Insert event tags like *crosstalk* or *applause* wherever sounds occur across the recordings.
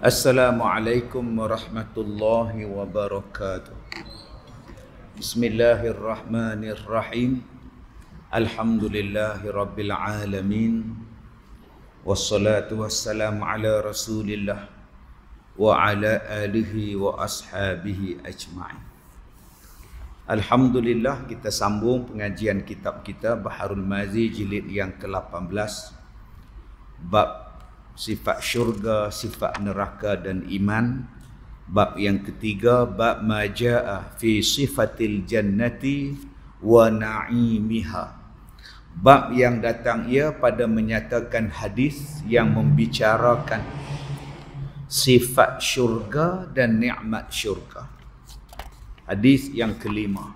Assalamualaikum warahmatullahi wabarakatuh. Bismillahirrahmanirrahim. Alhamdulillahirabbil alamin. Wassalatu wassalamu ala Rasulillah wa ala alihi wa ashabihi ajma'in. Alhamdulillah kita sambung pengajian kitab kita Baharul Mazi jilid yang ke-18 bab sifat syurga, sifat neraka dan iman. Bab yang ketiga, bab maja'a fi sifatil jannati wa na'imiha. Bab yang datang ia pada menyatakan hadis yang membicarakan sifat syurga dan nikmat syurga. Hadis yang kelima.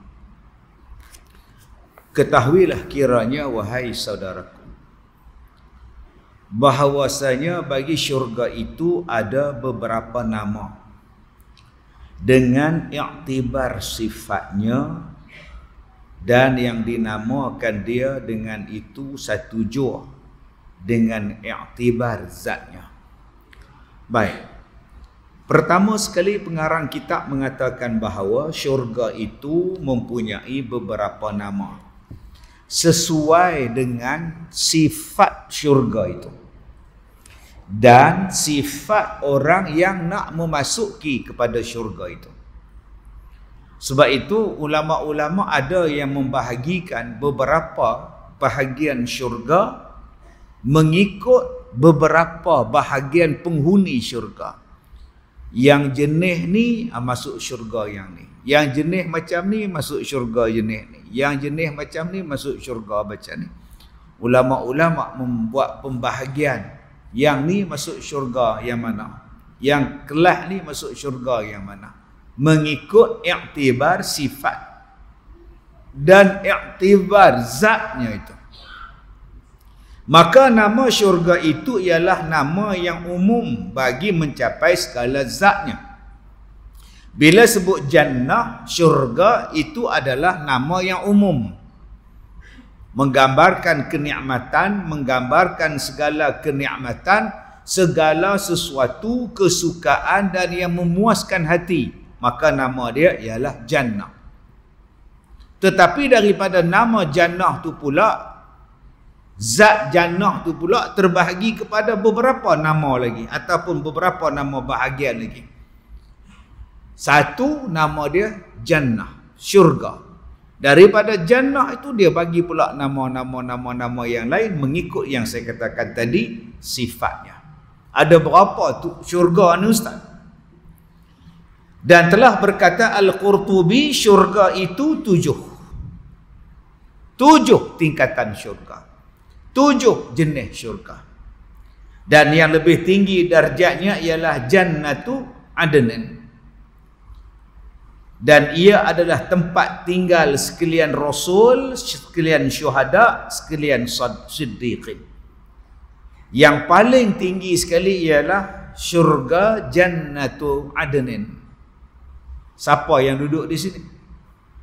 Ketahuilah kiranya wahai saudara bahawasanya bagi syurga itu ada beberapa nama dengan iktibar sifatnya dan yang dinamakan dia dengan itu satu jua dengan iktibar zatnya. Baik. Pertama sekali pengarang kitab mengatakan bahawa syurga itu mempunyai beberapa nama sesuai dengan sifat syurga itu dan sifat orang yang nak memasuki kepada syurga itu. Sebab itu ulama-ulama ada yang membahagikan beberapa bahagian syurga mengikut beberapa bahagian penghuni syurga. Yang jenis ni ah, masuk syurga yang ni. Yang jenis macam ni masuk syurga jenis ni. Yang jenis macam ni masuk syurga macam ni. Ulama-ulama membuat pembahagian yang ni masuk syurga yang mana yang kelah ni masuk syurga yang mana mengikut iktibar sifat dan iktibar zatnya itu maka nama syurga itu ialah nama yang umum bagi mencapai segala zatnya bila sebut jannah syurga itu adalah nama yang umum menggambarkan kenikmatan menggambarkan segala kenikmatan segala sesuatu kesukaan dan yang memuaskan hati maka nama dia ialah jannah tetapi daripada nama jannah tu pula zat jannah tu pula terbahagi kepada beberapa nama lagi ataupun beberapa nama bahagian lagi satu nama dia jannah syurga Daripada jannah itu dia bagi pula nama-nama-nama-nama yang lain mengikut yang saya katakan tadi sifatnya. Ada berapa tu syurga ni ustaz? Dan telah berkata Al-Qurtubi syurga itu tujuh. Tujuh tingkatan syurga. Tujuh jenis syurga. Dan yang lebih tinggi darjatnya ialah jannatu adenin dan ia adalah tempat tinggal sekalian rasul sekalian syuhada sekalian siddiqin yang paling tinggi sekali ialah syurga jannatu adnin siapa yang duduk di sini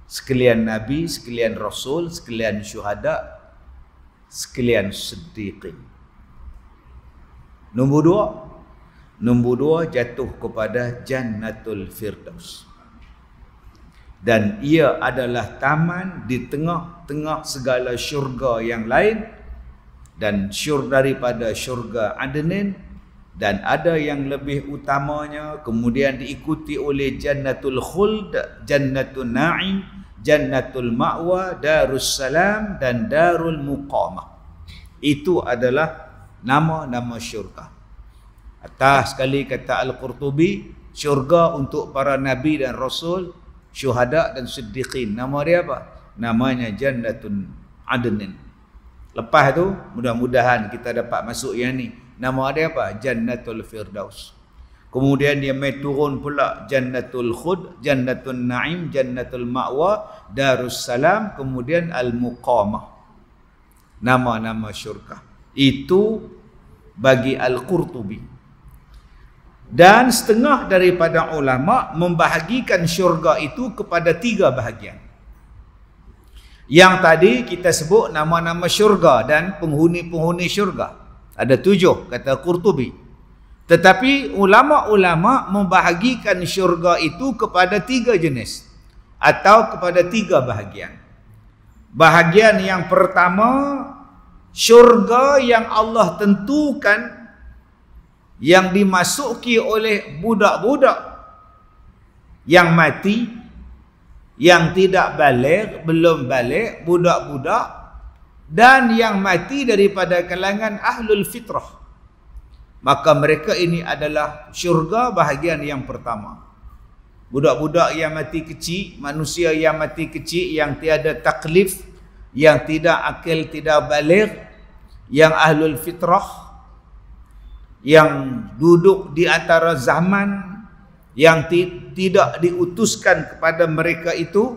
sekalian nabi sekalian rasul sekalian syuhada sekalian siddiqin nombor dua nombor dua jatuh kepada jannatul firdaus dan ia adalah taman di tengah-tengah segala syurga yang lain dan syur daripada syurga adenin dan ada yang lebih utamanya kemudian diikuti oleh jannatul khuld jannatul na'im jannatul ma'wa darussalam dan darul muqamah itu adalah nama-nama syurga atas sekali kata al-qurtubi syurga untuk para nabi dan rasul syuhada dan siddiqin. Nama dia apa? Namanya Jannatun Adnin. Lepas tu mudah-mudahan kita dapat masuk yang ni. Nama dia apa? Jannatul Firdaus. Kemudian dia mai turun pula Jannatul Khud, Jannatul Naim, Jannatul Ma'wa, Darussalam, kemudian Al-Muqamah. Nama-nama syurga. Itu bagi Al-Qurtubi. Dan setengah daripada ulama membahagikan syurga itu kepada tiga bahagian. Yang tadi kita sebut nama-nama syurga dan penghuni-penghuni syurga. Ada tujuh kata Qurtubi. Tetapi ulama-ulama membahagikan syurga itu kepada tiga jenis atau kepada tiga bahagian. Bahagian yang pertama syurga yang Allah tentukan yang dimasuki oleh budak-budak yang mati yang tidak balik, belum balik, budak-budak dan yang mati daripada kalangan ahlul fitrah. Maka mereka ini adalah syurga bahagian yang pertama. Budak-budak yang mati kecil, manusia yang mati kecil, yang tiada taklif, yang tidak akil, tidak balik, yang ahlul fitrah, yang duduk di antara zaman yang ti- tidak diutuskan kepada mereka itu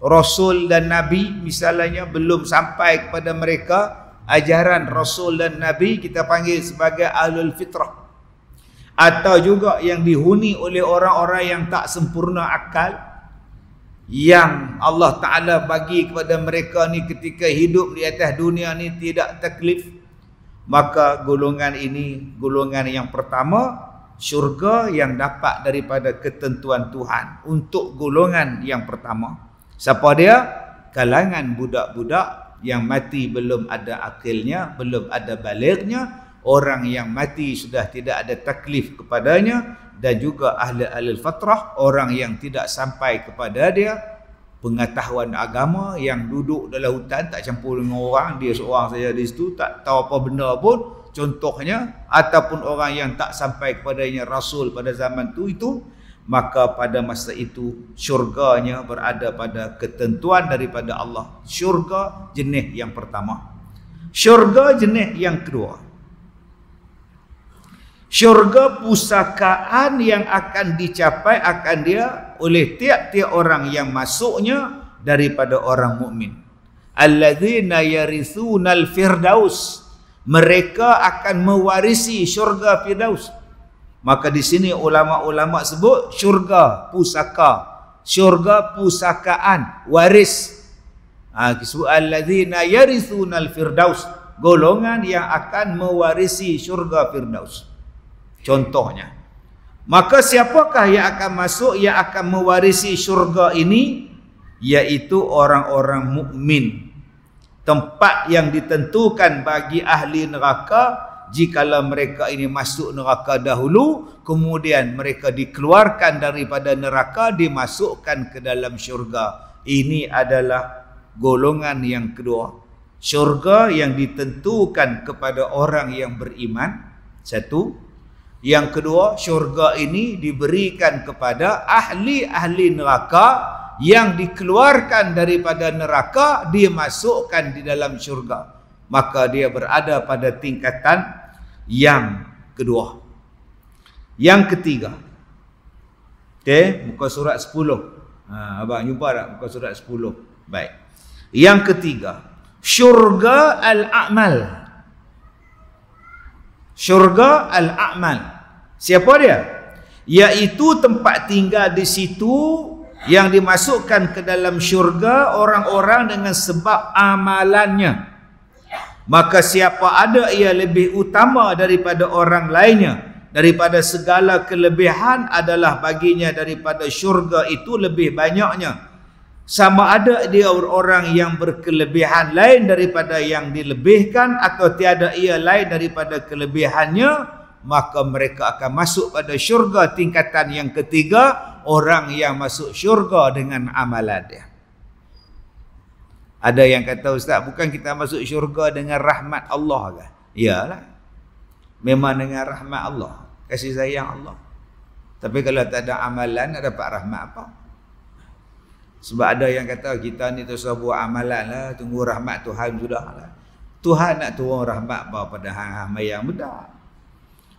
rasul dan nabi misalnya belum sampai kepada mereka ajaran rasul dan nabi kita panggil sebagai alul fitrah atau juga yang dihuni oleh orang-orang yang tak sempurna akal yang Allah Taala bagi kepada mereka ni ketika hidup di atas dunia ni tidak taklif maka golongan ini golongan yang pertama syurga yang dapat daripada ketentuan Tuhan untuk golongan yang pertama siapa dia kalangan budak-budak yang mati belum ada akilnya belum ada baliknya orang yang mati sudah tidak ada taklif kepadanya dan juga ahli al fatrah orang yang tidak sampai kepada dia pengetahuan agama yang duduk dalam hutan tak campur dengan orang dia seorang saja di situ tak tahu apa benda pun contohnya ataupun orang yang tak sampai kepadanya rasul pada zaman tu itu maka pada masa itu syurganya berada pada ketentuan daripada Allah syurga jenis yang pertama syurga jenis yang kedua syurga pusakaan yang akan dicapai akan dia oleh tiap-tiap orang yang masuknya daripada orang mukmin. Alladzina yarithunal firdaus mereka akan mewarisi syurga firdaus. Maka di sini ulama-ulama sebut syurga pusaka, syurga pusakaan, waris. Ah ha, disebut alladzina yarithunal firdaus golongan yang akan mewarisi syurga firdaus. Contohnya. Maka siapakah yang akan masuk yang akan mewarisi syurga ini? Yaitu orang-orang mukmin. Tempat yang ditentukan bagi ahli neraka jikalau mereka ini masuk neraka dahulu kemudian mereka dikeluarkan daripada neraka dimasukkan ke dalam syurga ini adalah golongan yang kedua syurga yang ditentukan kepada orang yang beriman satu yang kedua, syurga ini diberikan kepada ahli-ahli neraka yang dikeluarkan daripada neraka dimasukkan di dalam syurga. Maka dia berada pada tingkatan yang kedua. Yang ketiga. okay, muka surat 10. Ha, abang jumpa tak muka surat 10? Baik. Yang ketiga, syurga al-a'mal. Syurga al-a'mal. Siapa dia? Iaitu tempat tinggal di situ yang dimasukkan ke dalam syurga orang-orang dengan sebab amalannya. Maka siapa ada ia lebih utama daripada orang lainnya daripada segala kelebihan adalah baginya daripada syurga itu lebih banyaknya sama ada dia orang yang berkelebihan lain daripada yang dilebihkan atau tiada ia lain daripada kelebihannya maka mereka akan masuk pada syurga tingkatan yang ketiga orang yang masuk syurga dengan amalan dia ada yang kata ustaz bukan kita masuk syurga dengan rahmat Allah ke iyalah memang dengan rahmat Allah kasih sayang Allah tapi kalau tak ada amalan tak dapat rahmat apa sebab ada yang kata kita ni tu sebuah amalan lah, tunggu rahmat Tuhan sudah lah. Tuhan nak turun rahmat bawa pada hang-hang mayang budak.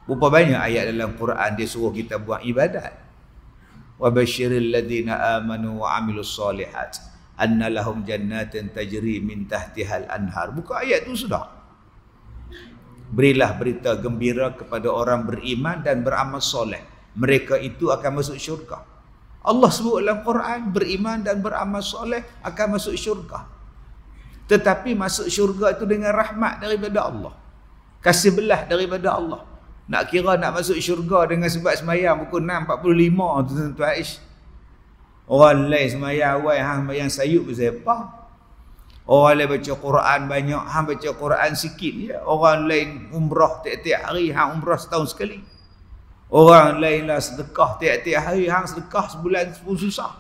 Berapa banyak ayat dalam Quran dia suruh kita buat ibadat. Wa basyiril ladzina amanu wa amilus solihat anna lahum jannatin tajri min tahtihal anhar. Buka ayat tu sudah. Berilah berita gembira kepada orang beriman dan beramal soleh. Mereka itu akan masuk syurga. Allah sebut dalam Quran, beriman dan beramal soleh akan masuk syurga. Tetapi masuk syurga itu dengan rahmat daripada Allah. Kasih belah daripada Allah. Nak kira nak masuk syurga dengan sebab semayang pukul 6.45 tu tuan-tuan Aish. Orang lain semayang awal, hang semayang sayuk bersepa. Orang lain baca Quran banyak, hang baca Quran sikit je. Orang lain umrah tiap-tiap hari, hang umrah setahun sekali. Orang lain lah sedekah tiap-tiap hari, hang sedekah sebulan pun susah.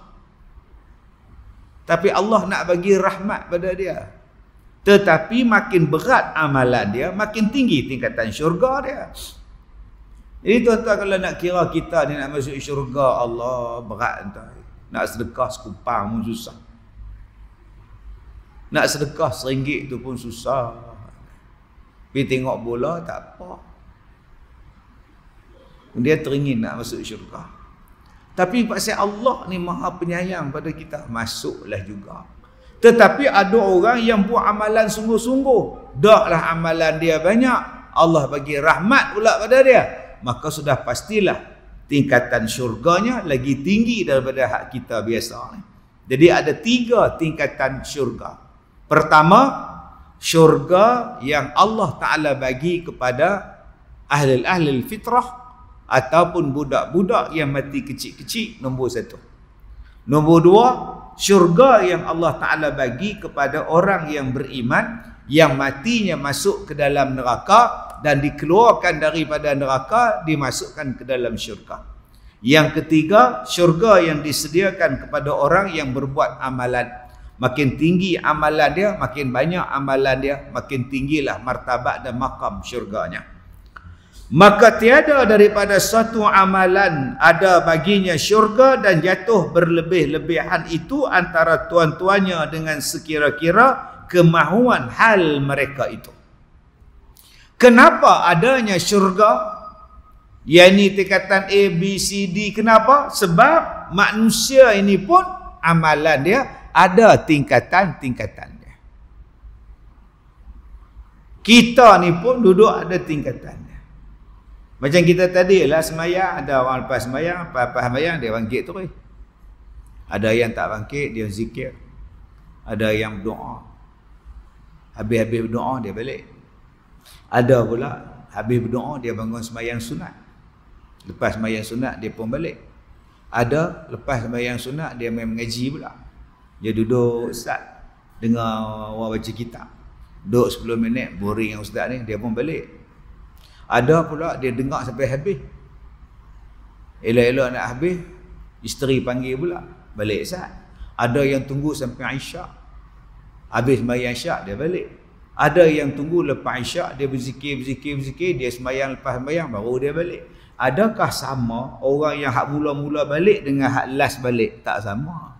Tapi Allah nak bagi rahmat pada dia. Tetapi makin berat amalan dia, makin tinggi tingkatan syurga dia. Jadi tuan-tuan kalau nak kira kita ni nak masuk syurga Allah berat entah. Nak sedekah sekupah pun susah. Nak sedekah seringgit tu pun susah. Pergi tengok bola tak apa. Dia teringin nak masuk syurga. Tapi pasal Allah ni maha penyayang pada kita. Masuklah juga. Tetapi ada orang yang buat amalan sungguh-sungguh. Dahlah amalan dia banyak. Allah bagi rahmat pula pada dia maka sudah pastilah tingkatan syurganya lagi tinggi daripada hak kita biasa ni. Jadi ada tiga tingkatan syurga. Pertama, syurga yang Allah Ta'ala bagi kepada ahli-ahli fitrah ataupun budak-budak yang mati kecil-kecil, nombor satu. Nombor dua, syurga yang Allah Ta'ala bagi kepada orang yang beriman yang matinya masuk ke dalam neraka dan dikeluarkan daripada neraka dimasukkan ke dalam syurga. Yang ketiga, syurga yang disediakan kepada orang yang berbuat amalan. Makin tinggi amalan dia, makin banyak amalan dia, makin tinggilah martabat dan makam syurganya. Maka tiada daripada satu amalan ada baginya syurga dan jatuh berlebih-lebihan itu antara tuan-tuannya dengan sekira-kira kemahuan hal mereka itu. Kenapa adanya syurga? Yang ini tingkatan A, B, C, D. Kenapa? Sebab manusia ini pun amalan dia ada tingkatan-tingkatan Kita ni pun duduk ada tingkatan Macam kita tadi lah semayang, ada orang lepas semayang, lepas semayang dia bangkit tu. Eh. Ada yang tak bangkit, dia zikir. Ada yang berdoa. Habis-habis berdoa dia balik. Ada pula habis berdoa dia bangun sembahyang sunat. Lepas sembahyang sunat dia pun balik. Ada lepas sembahyang sunat dia main mengaji pula. Dia duduk ustaz dengar orang baca kitab. Duduk 10 minit boring yang ustaz ni dia pun balik. Ada pula dia dengar sampai habis. Elok-elok nak habis isteri panggil pula balik ustaz. Ada yang tunggu sampai Isyak. Habis sembahyang Isyak dia balik. Ada yang tunggu lepas isyak, dia berzikir, berzikir, berzikir, dia semayang lepas semayang, baru dia balik. Adakah sama orang yang hak mula-mula balik dengan hak last balik? Tak sama.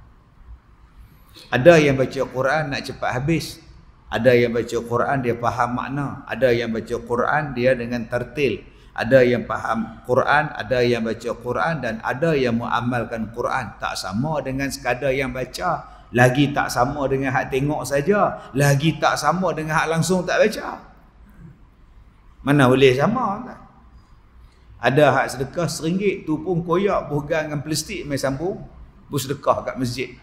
Ada yang baca Quran nak cepat habis. Ada yang baca Quran dia faham makna. Ada yang baca Quran dia dengan tertil. Ada yang faham Quran, ada yang baca Quran dan ada yang mengamalkan Quran. Tak sama dengan sekadar yang baca lagi tak sama dengan hak tengok saja lagi tak sama dengan hak langsung tak baca mana boleh sama kan? ada hak sedekah seringgit tu pun koyak pegang dengan plastik main sambung bus sedekah kat masjid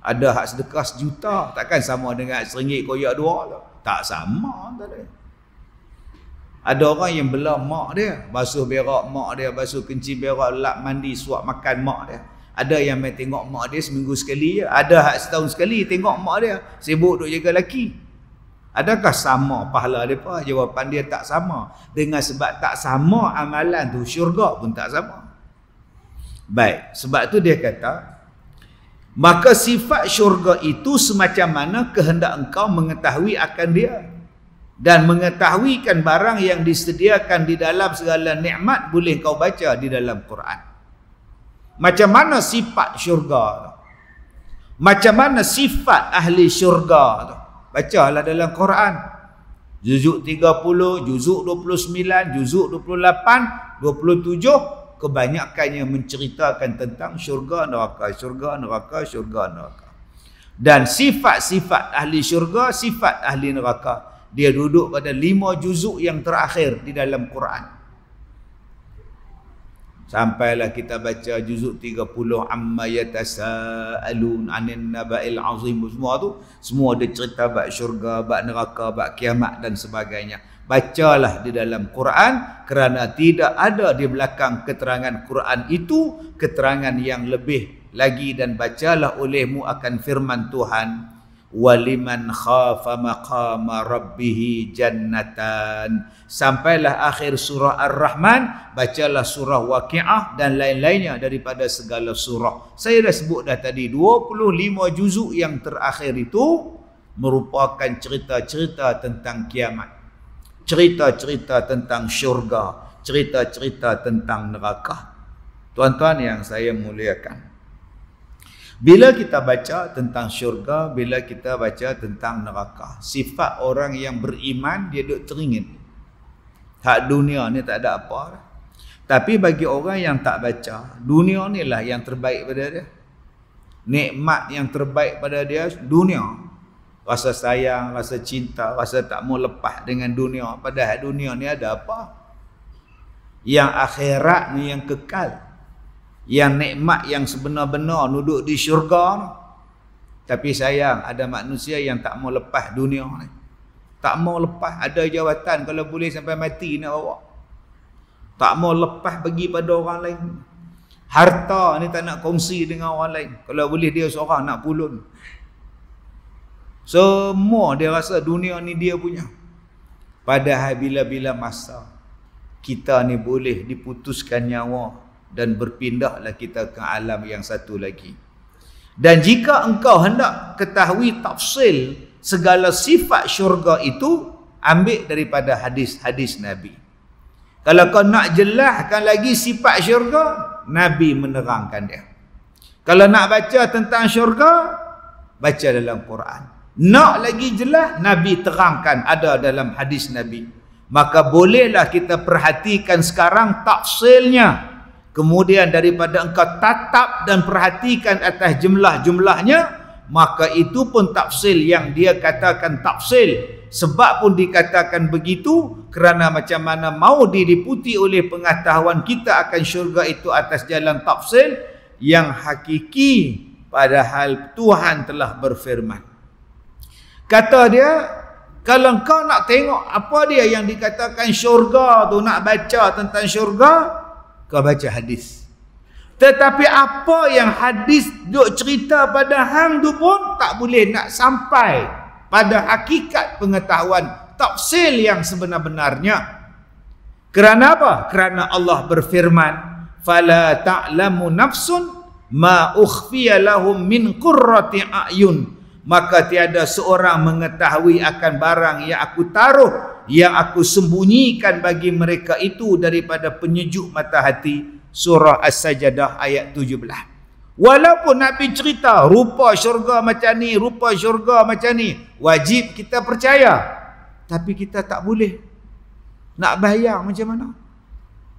ada hak sedekah sejuta takkan sama dengan hak seringgit koyak dua tu lah. tak sama tak ada. orang yang bela mak dia basuh berak mak dia basuh kencing berak lap mandi suap makan mak dia ada yang main tengok mak dia seminggu sekali. Ada hak setahun sekali tengok mak dia. Sibuk duk jaga lelaki. Adakah sama pahala mereka? Jawapan dia tak sama. Dengan sebab tak sama amalan tu, syurga pun tak sama. Baik, sebab tu dia kata, Maka sifat syurga itu semacam mana kehendak engkau mengetahui akan dia dan mengetahuikan barang yang disediakan di dalam segala nikmat boleh kau baca di dalam Quran. Macam mana sifat syurga tu? Macam mana sifat ahli syurga tu? Bacalah dalam Quran. Juzuk 30, juzuk 29, juzuk 28, 27 kebanyakannya menceritakan tentang syurga neraka, syurga neraka, syurga neraka. Dan sifat-sifat ahli syurga, sifat ahli neraka, dia duduk pada lima juzuk yang terakhir di dalam Quran. Sampailah kita baca juzuk 30 Amma yatasa'alun anin naba'il azim Semua tu Semua ada cerita bak syurga, bak neraka, bak kiamat dan sebagainya Bacalah di dalam Quran Kerana tidak ada di belakang keterangan Quran itu Keterangan yang lebih lagi Dan bacalah olehmu akan firman Tuhan waliman khafa maqama rabbih jannatan sampailah akhir surah ar-rahman bacalah surah waqiah dan lain-lainnya daripada segala surah saya dah sebut dah tadi 25 juzuk yang terakhir itu merupakan cerita-cerita tentang kiamat cerita-cerita tentang syurga cerita-cerita tentang neraka tuan-tuan yang saya muliakan bila kita baca tentang syurga, bila kita baca tentang neraka, sifat orang yang beriman dia duk teringin. Hak dunia ni tak ada apa. Tapi bagi orang yang tak baca, dunia ni lah yang terbaik pada dia. Nikmat yang terbaik pada dia, dunia. Rasa sayang, rasa cinta, rasa tak mau lepas dengan dunia. Padahal dunia ni ada apa? Yang akhirat ni yang kekal yang nikmat yang sebenar-benar duduk di syurga tapi sayang ada manusia yang tak mau lepas dunia ni tak mau lepas ada jawatan kalau boleh sampai mati nak bawa tak mau lepas bagi pada orang lain harta ni tak nak kongsi dengan orang lain kalau boleh dia seorang nak pulun semua dia rasa dunia ni dia punya padahal bila-bila masa kita ni boleh diputuskan nyawa dan berpindahlah kita ke alam yang satu lagi. Dan jika engkau hendak ketahui tafsil segala sifat syurga itu, ambil daripada hadis-hadis Nabi. Kalau kau nak jelaskan lagi sifat syurga, Nabi menerangkan dia. Kalau nak baca tentang syurga, baca dalam Quran. Nak lagi jelas, Nabi terangkan ada dalam hadis Nabi. Maka bolehlah kita perhatikan sekarang tafsilnya kemudian daripada engkau tatap dan perhatikan atas jumlah-jumlahnya maka itu pun tafsil yang dia katakan tafsil sebab pun dikatakan begitu kerana macam mana mau diliputi oleh pengetahuan kita akan syurga itu atas jalan tafsil yang hakiki padahal Tuhan telah berfirman kata dia kalau kau nak tengok apa dia yang dikatakan syurga tu nak baca tentang syurga kau baca hadis tetapi apa yang hadis duk cerita pada hang tu pun tak boleh nak sampai pada hakikat pengetahuan tafsil yang sebenar-benarnya kerana apa kerana Allah berfirman fala ta'lamu nafsun ma ukhfiya lahum min qurrati a'yun maka tiada seorang mengetahui akan barang yang aku taruh yang aku sembunyikan bagi mereka itu daripada penyejuk mata hati surah as-sajdah ayat 17 walaupun nabi cerita rupa syurga macam ni rupa syurga macam ni wajib kita percaya tapi kita tak boleh nak bayang macam mana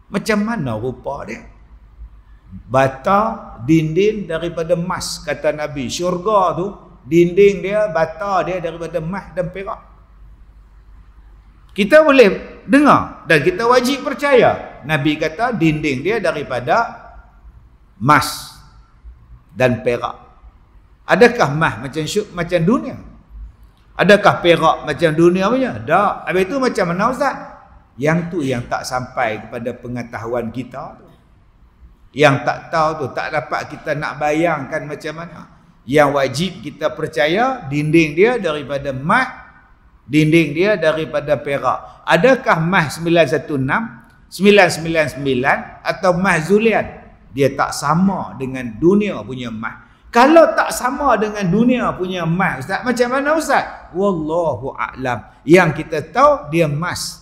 macam mana rupa dia bata dinding daripada emas kata nabi syurga tu dinding dia, bata dia daripada mah dan perak. Kita boleh dengar dan kita wajib percaya. Nabi kata dinding dia daripada emas dan perak. Adakah mah macam syuk, macam dunia? Adakah perak macam dunia punya? Tak. Habis itu macam mana Ustaz? Yang tu yang tak sampai kepada pengetahuan kita Yang tak tahu tu, tak dapat kita nak bayangkan macam mana yang wajib kita percaya dinding dia daripada mah dinding dia daripada perak adakah mah 916 999 atau mah zulian dia tak sama dengan dunia punya mah kalau tak sama dengan dunia punya mah ustaz macam mana ustaz wallahu alam yang kita tahu dia emas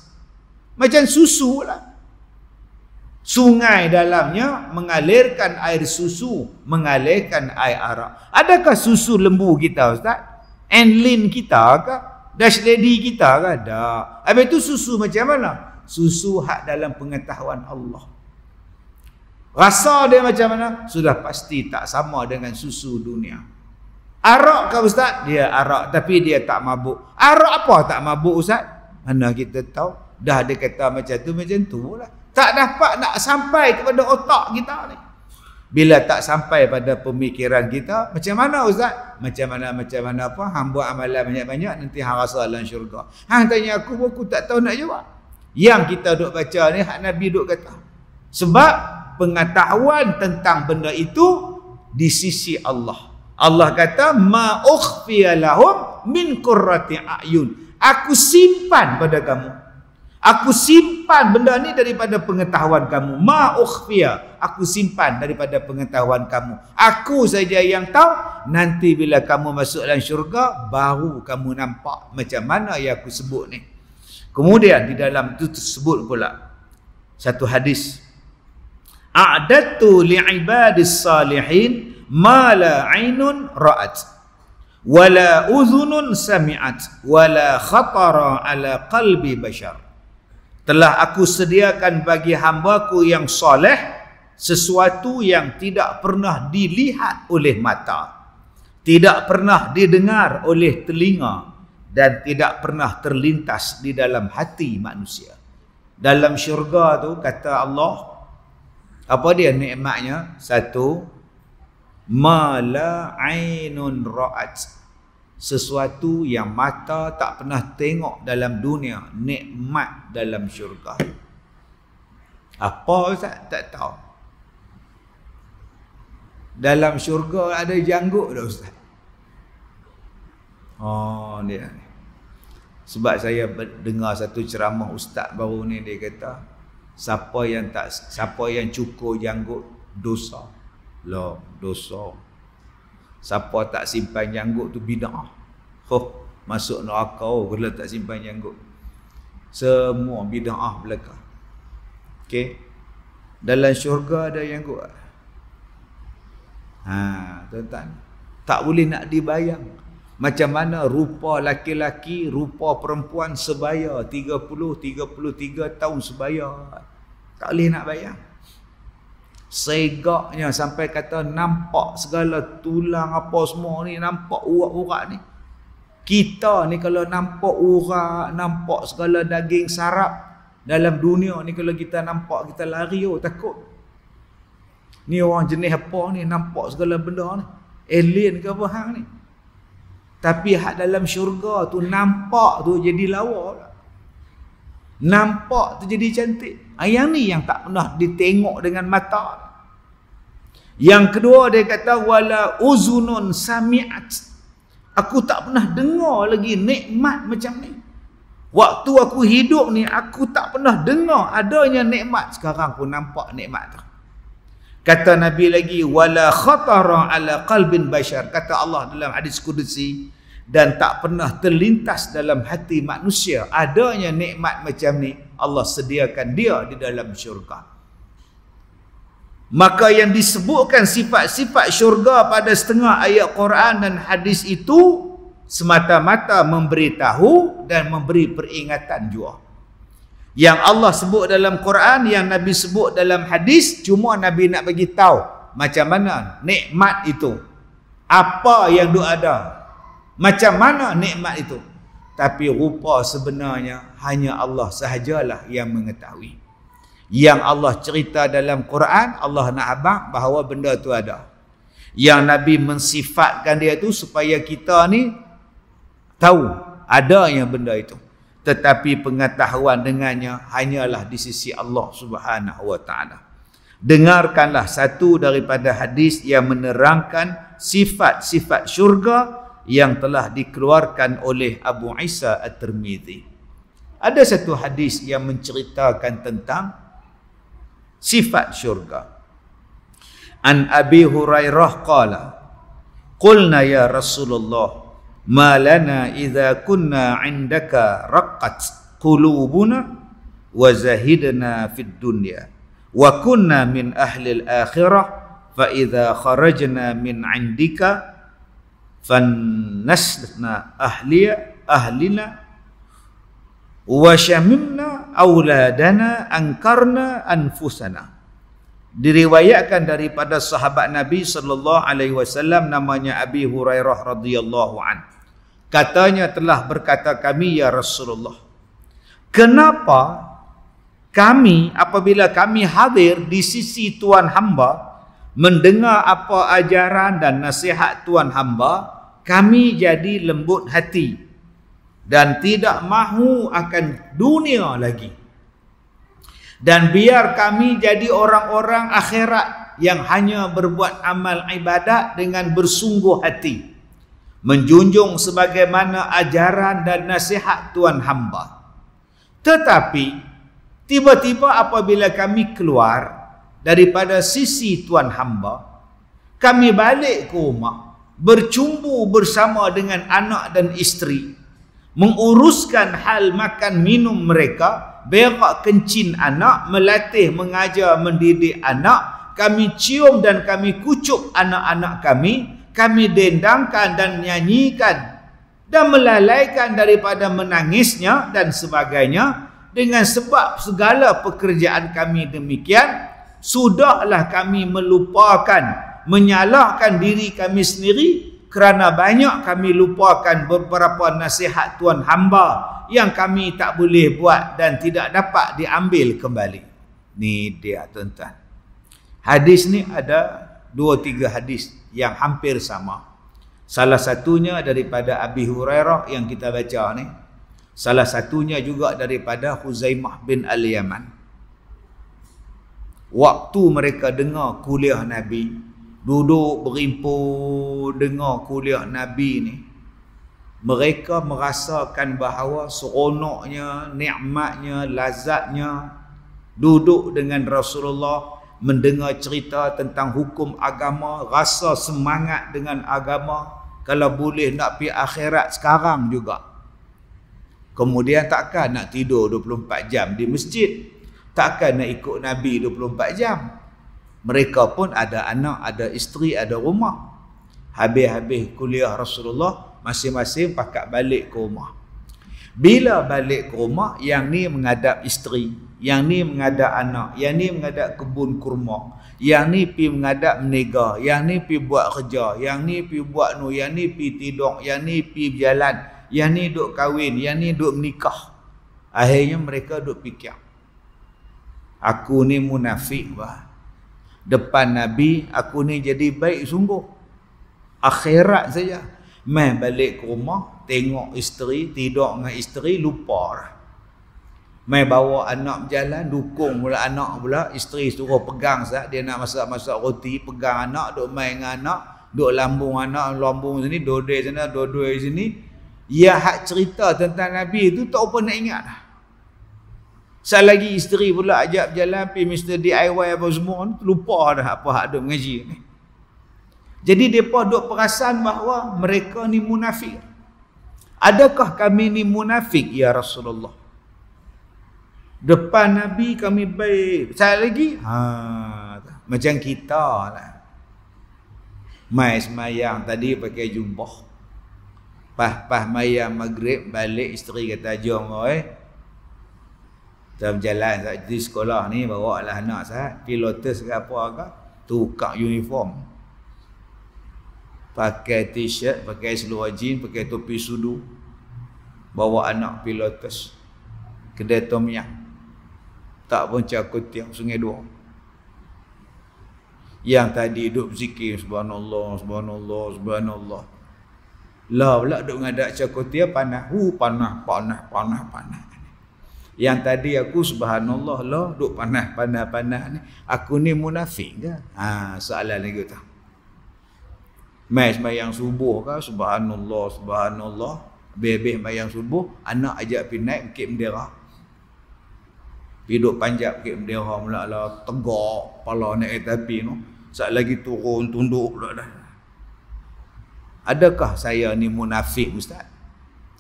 macam susu lah Sungai dalamnya mengalirkan air susu, mengalirkan air arak. Adakah susu lembu kita Ustaz? Enlin kita ke? Dash lady kita ke? Tak. Habis itu susu macam mana? Susu hak dalam pengetahuan Allah. Rasa dia macam mana? Sudah pasti tak sama dengan susu dunia. Arak ke Ustaz? Dia arak tapi dia tak mabuk. Arak apa tak mabuk Ustaz? Mana kita tahu? Dah dia kata macam tu macam tu lah tak dapat nak sampai kepada otak kita ni. Bila tak sampai pada pemikiran kita, macam mana Ustaz? Macam mana, macam mana apa? Hang buat amalan banyak-banyak, nanti hang rasa dalam syurga. Hang tanya aku, aku tak tahu nak jawab. Yang kita duk baca ni, hak Nabi duk kata. Sebab pengetahuan tentang benda itu di sisi Allah. Allah kata, Ma min kurrati a'yun. Aku simpan pada kamu. Aku simpan benda ni daripada pengetahuan kamu. Ma ukhfiya. Aku simpan daripada pengetahuan kamu. Aku saja yang tahu. Nanti bila kamu masuk dalam syurga, baru kamu nampak macam mana yang aku sebut ni. Kemudian di dalam itu tersebut pula satu hadis. A'dattu li'ibadis salihin ma la ra'at wala uzunun sami'at wala khatara ala qalbi bashar telah aku sediakan bagi hambaku yang soleh sesuatu yang tidak pernah dilihat oleh mata tidak pernah didengar oleh telinga dan tidak pernah terlintas di dalam hati manusia dalam syurga tu kata Allah apa dia nikmatnya satu mala ainun ra'at sesuatu yang mata tak pernah tengok dalam dunia nikmat dalam syurga apa ustaz tak tahu dalam syurga ada janggut dah ustaz oh dia ni sebab saya dengar satu ceramah ustaz baru ni dia kata siapa yang tak siapa yang cukur janggut dosa lah dosa Siapa tak simpan janggut tu bid'ah. Huh, masuk neraka oh, kalau tak simpan janggut. Semua bid'ah belaka. Okey. Dalam syurga ada janggut. Ha, tuan-tuan. Tak boleh nak dibayang. Macam mana rupa laki-laki, rupa perempuan sebaya. 30, 33 tahun sebaya. Tak boleh nak bayang segaknya sampai kata nampak segala tulang apa semua ni nampak urat-urat ni kita ni kalau nampak urat nampak segala daging sarap dalam dunia ni kalau kita nampak kita lari oh takut ni orang jenis apa ni nampak segala benda ni alien ke apa hang ni tapi hak dalam syurga tu nampak tu jadi lawa Nampak tu jadi cantik. Yang ni yang tak pernah ditengok dengan mata. Yang kedua dia kata wala uzunun sami'at. Aku tak pernah dengar lagi nikmat macam ni. Waktu aku hidup ni aku tak pernah dengar adanya nikmat sekarang aku nampak nikmat tu. Kata Nabi lagi wala khatara ala qalbin bashar. Kata Allah dalam hadis qudsi dan tak pernah terlintas dalam hati manusia adanya nikmat macam ni Allah sediakan dia di dalam syurga maka yang disebutkan sifat-sifat syurga pada setengah ayat Quran dan hadis itu semata-mata memberitahu dan memberi peringatan jua yang Allah sebut dalam Quran yang Nabi sebut dalam hadis cuma Nabi nak bagi tahu macam mana nikmat itu apa yang duk ada macam mana nikmat itu tapi rupa sebenarnya hanya Allah sahajalah yang mengetahui. Yang Allah cerita dalam Quran, Allah nak abang bahawa benda tu ada. Yang Nabi mensifatkan dia tu supaya kita ni tahu ada yang benda itu. Tetapi pengetahuan dengannya hanyalah di sisi Allah Subhanahu wa taala. Dengarkanlah satu daripada hadis yang menerangkan sifat-sifat syurga yang telah dikeluarkan oleh Abu Isa At-Tirmizi. Ada satu hadis yang menceritakan tentang sifat syurga. An Abi Hurairah qala Qulna ya Rasulullah ma lana idza kunna indaka raqqat qulubuna wa zahidna fid dunya wa kunna min ahli al akhirah fa idza kharajna min indika fannasna ahli ahlina wa syamimna auladana angkarna anfusana diriwayatkan daripada sahabat Nabi sallallahu alaihi wasallam namanya Abi Hurairah radhiyallahu an katanya telah berkata kami ya Rasulullah kenapa kami apabila kami hadir di sisi tuan hamba mendengar apa ajaran dan nasihat tuan hamba kami jadi lembut hati dan tidak mahu akan dunia lagi dan biar kami jadi orang-orang akhirat yang hanya berbuat amal ibadat dengan bersungguh hati menjunjung sebagaimana ajaran dan nasihat tuan hamba tetapi tiba-tiba apabila kami keluar daripada sisi tuan hamba kami balik ke rumah bercumbu bersama dengan anak dan isteri menguruskan hal makan minum mereka berak kencin anak melatih mengajar mendidik anak kami cium dan kami kucuk anak-anak kami kami dendangkan dan nyanyikan dan melalaikan daripada menangisnya dan sebagainya dengan sebab segala pekerjaan kami demikian sudahlah kami melupakan menyalahkan diri kami sendiri kerana banyak kami lupakan beberapa nasihat tuan hamba yang kami tak boleh buat dan tidak dapat diambil kembali. Ni dia tuan-tuan. Hadis ni ada dua tiga hadis yang hampir sama. Salah satunya daripada Abi Hurairah yang kita baca ni. Salah satunya juga daripada Huzaimah bin Al-Yaman. Waktu mereka dengar kuliah Nabi, duduk berimpun dengar kuliah Nabi ni mereka merasakan bahawa seronoknya, nikmatnya, lazatnya duduk dengan Rasulullah mendengar cerita tentang hukum agama, rasa semangat dengan agama kalau boleh nak pi akhirat sekarang juga. Kemudian takkan nak tidur 24 jam di masjid. Takkan nak ikut Nabi 24 jam mereka pun ada anak, ada isteri, ada rumah. Habis-habis kuliah Rasulullah, masing-masing pakat balik ke rumah. Bila balik ke rumah, yang ni mengadap isteri, yang ni mengadap anak, yang ni mengadap kebun kurma, yang ni pi mengadap menega, yang ni pi buat kerja, yang ni pi buat nu, yang ni pi tidur, yang ni pi berjalan, yang ni duk kahwin, yang ni duk menikah. Akhirnya mereka duk fikir. Aku ni munafik bah depan Nabi aku ni jadi baik sungguh akhirat saja meh balik ke rumah tengok isteri tidur dengan isteri lupa lah Mai bawa anak berjalan, dukung pula anak pula, isteri suruh pegang sat, dia nak masak-masak roti, pegang anak, duk main dengan anak, duk lambung anak, lambung sini, dodoi sana, dodoi sini. Ya hak cerita tentang Nabi itu tak apa nak ingat dah. Sekali lagi isteri pula ajak berjalan pergi Mr. DIY apa semua Lupa dah apa hak duk mengaji ni. Jadi mereka dok perasan bahawa mereka ni munafik. Adakah kami ni munafik ya Rasulullah? Depan Nabi kami baik. Sekali lagi, ha, macam kita lah. Mai semayang tadi pakai jubah. Pah-pah mayang maghrib balik isteri kata jom eh. Dalam jalan di sekolah ni bawa lah anak sahat Pilotus ke apa ke Tukar uniform Pakai t-shirt, pakai seluar jean, pakai topi sudu Bawa anak pilotus Kedai Tomia Tak pun cakut tiap sungai dua Yang tadi duduk berzikir Subhanallah, Subhanallah, Subhanallah Lah pula duduk ngadak cakut tiap panah Hu panah, panah, panah, panah yang tadi aku subhanallah lah duk panah-panah-panah ni, aku ni munafik ke? Ha, soalan lagi tu. Mai sembahyang subuh ke subhanallah subhanallah bebeh mayang subuh anak ajak pi naik bukit bendera. Pi duk panjat bukit bendera mula lah tegak kepala naik tepi tu. Sat lagi turun tunduk pula dah. Adakah saya ni munafik ustaz?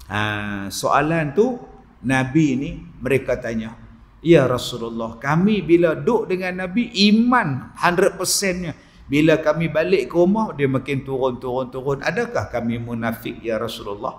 Ha, soalan tu Nabi ni mereka tanya Ya Rasulullah kami bila duduk dengan Nabi iman 100% nya bila kami balik ke rumah dia makin turun turun turun adakah kami munafik ya Rasulullah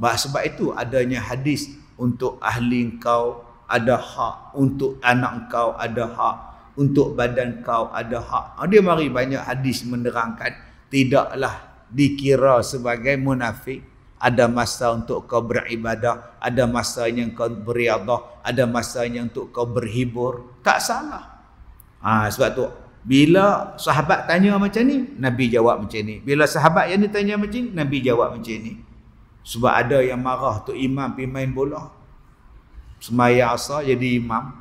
sebab itu adanya hadis untuk ahli kau ada hak untuk anak kau ada hak untuk badan kau ada hak ah, dia mari banyak hadis menerangkan tidaklah dikira sebagai munafik ada masa untuk kau beribadah, ada masa yang kau beriadah, ada masa yang untuk kau berhibur. Tak salah. Ha, sebab tu bila sahabat tanya macam ni, Nabi jawab macam ni. Bila sahabat yang tanya macam ni, Nabi jawab macam ni. Sebab ada yang marah tu imam pergi main bola. Semaya asal jadi imam.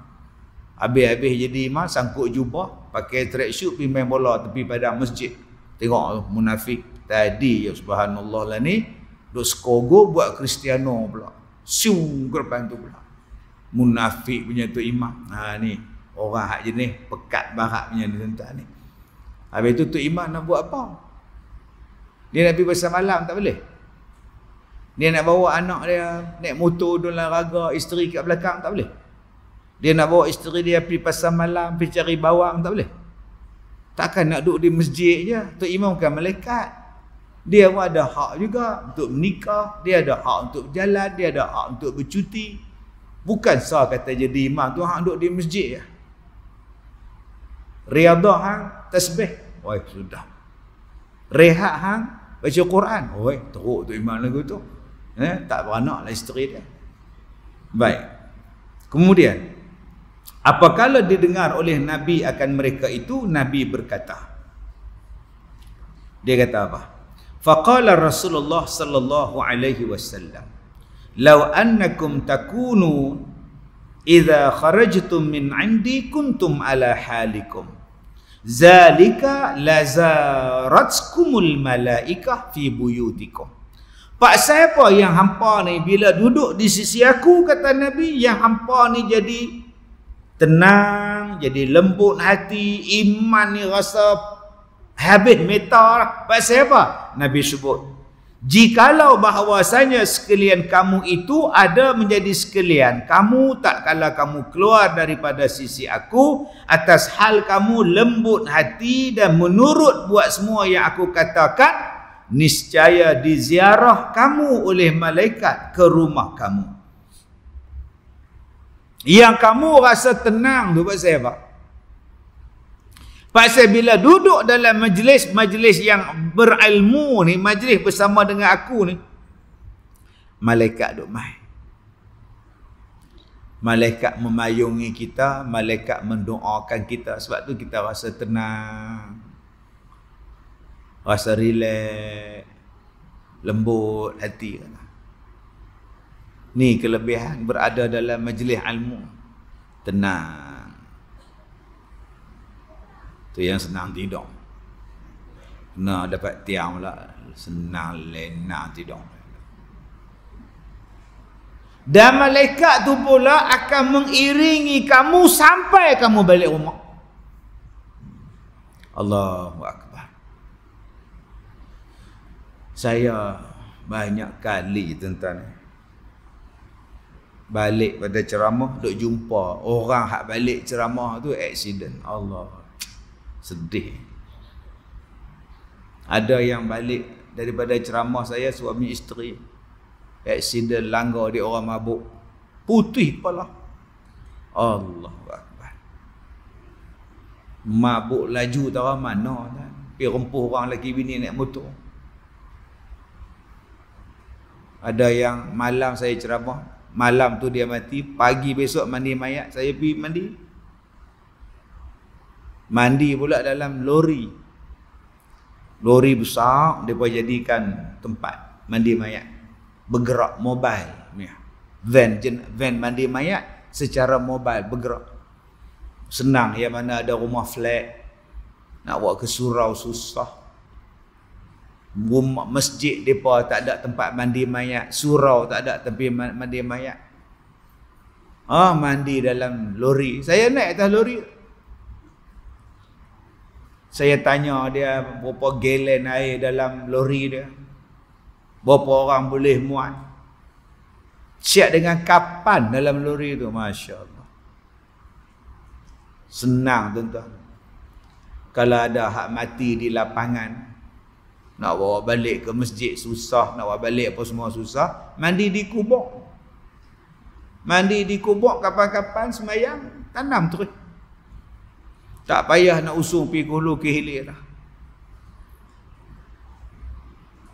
Habis-habis jadi imam, sangkut jubah. Pakai track shoot pergi main bola tepi pada masjid. Tengok munafik. Tadi ya subhanallah lah ni. Duk skogo buat Cristiano pula. Siung gerban tu pula. Munafik punya tu imam. Ha ni. Orang hak jenis pekat barat punya ni tentang ni. Habis tu tu imam nak buat apa? Dia nak pergi pasal malam tak boleh. Dia nak bawa anak dia naik motor dalam raga isteri kat belakang tak boleh. Dia nak bawa isteri dia pergi pasar malam, pergi cari bawang, tak boleh. Takkan nak duduk di masjid je. Tok Imam kan malaikat. Dia pun ada hak juga untuk menikah, dia ada hak untuk berjalan, dia ada hak untuk bercuti. Bukan sah kata jadi imam tu hak duduk di masjid ya. Riyadhah hang tasbih. Oi sudah. Rehat hang baca Quran. Oi teruk tu imam lagu tu. Eh, tak beranak lah isteri dia. Baik. Kemudian apakala didengar oleh nabi akan mereka itu nabi berkata. Dia kata apa? Faqala Rasulullah sallallahu alaihi wasallam Law annakum takunu idza kharajtum min 'indi kuntum ala halikum zalika lazaratkumul malaika fi buyutikum Pak siapa yang hampa ni bila duduk di sisi aku kata Nabi yang hampa ni jadi tenang jadi lembut hati iman ni rasa Habis meta lah. Pasal apa? Nabi sebut. Jikalau bahawasanya sekalian kamu itu ada menjadi sekalian, kamu tak kala kamu keluar daripada sisi aku, atas hal kamu lembut hati dan menurut buat semua yang aku katakan, niscaya diziarah kamu oleh malaikat ke rumah kamu. Yang kamu rasa tenang tu buat saya pak. Pasal bila duduk dalam majlis-majlis yang berilmu ni, majlis bersama dengan aku ni, malaikat duk mai. Malaikat memayungi kita, malaikat mendoakan kita. Sebab tu kita rasa tenang. Rasa relax. Lembut hati. Lah. Ni kelebihan berada dalam majlis ilmu. Tenang. Tu yang senang tidur. Kena dapat tiang pula. Senang lena tidur. Dan malaikat tu pula akan mengiringi kamu sampai kamu balik rumah. Allahu Akbar. Saya banyak kali tentang balik pada ceramah duk jumpa orang hak balik ceramah tu accident Allah sedih ada yang balik daripada ceramah saya suami isteri aksiden langgar dia orang mabuk putih kepala Allah Akbar mabuk laju tak tahu mana kan? pergi rempuh orang lelaki bini naik motor ada yang malam saya ceramah malam tu dia mati pagi besok mandi mayat saya pergi mandi mandi pula dalam lori lori besar dia jadikan tempat mandi mayat bergerak mobile van jen, van mandi mayat secara mobile bergerak senang yang mana ada rumah flat nak buat ke surau susah rumah masjid depa tak ada tempat mandi mayat surau tak ada tepi mandi mayat ah mandi dalam lori saya naik atas lori saya tanya dia berapa galen air dalam lori dia. Berapa orang boleh muat. Siap dengan kapan dalam lori tu, Masya Allah. Senang tuan-tuan. Kalau ada hak mati di lapangan. Nak bawa balik ke masjid susah. Nak bawa balik apa semua susah. Mandi di kubur. Mandi di kubur kapan-kapan semayang. Tanam terus. Tak payah nak usung pi hulu ke hilir dah.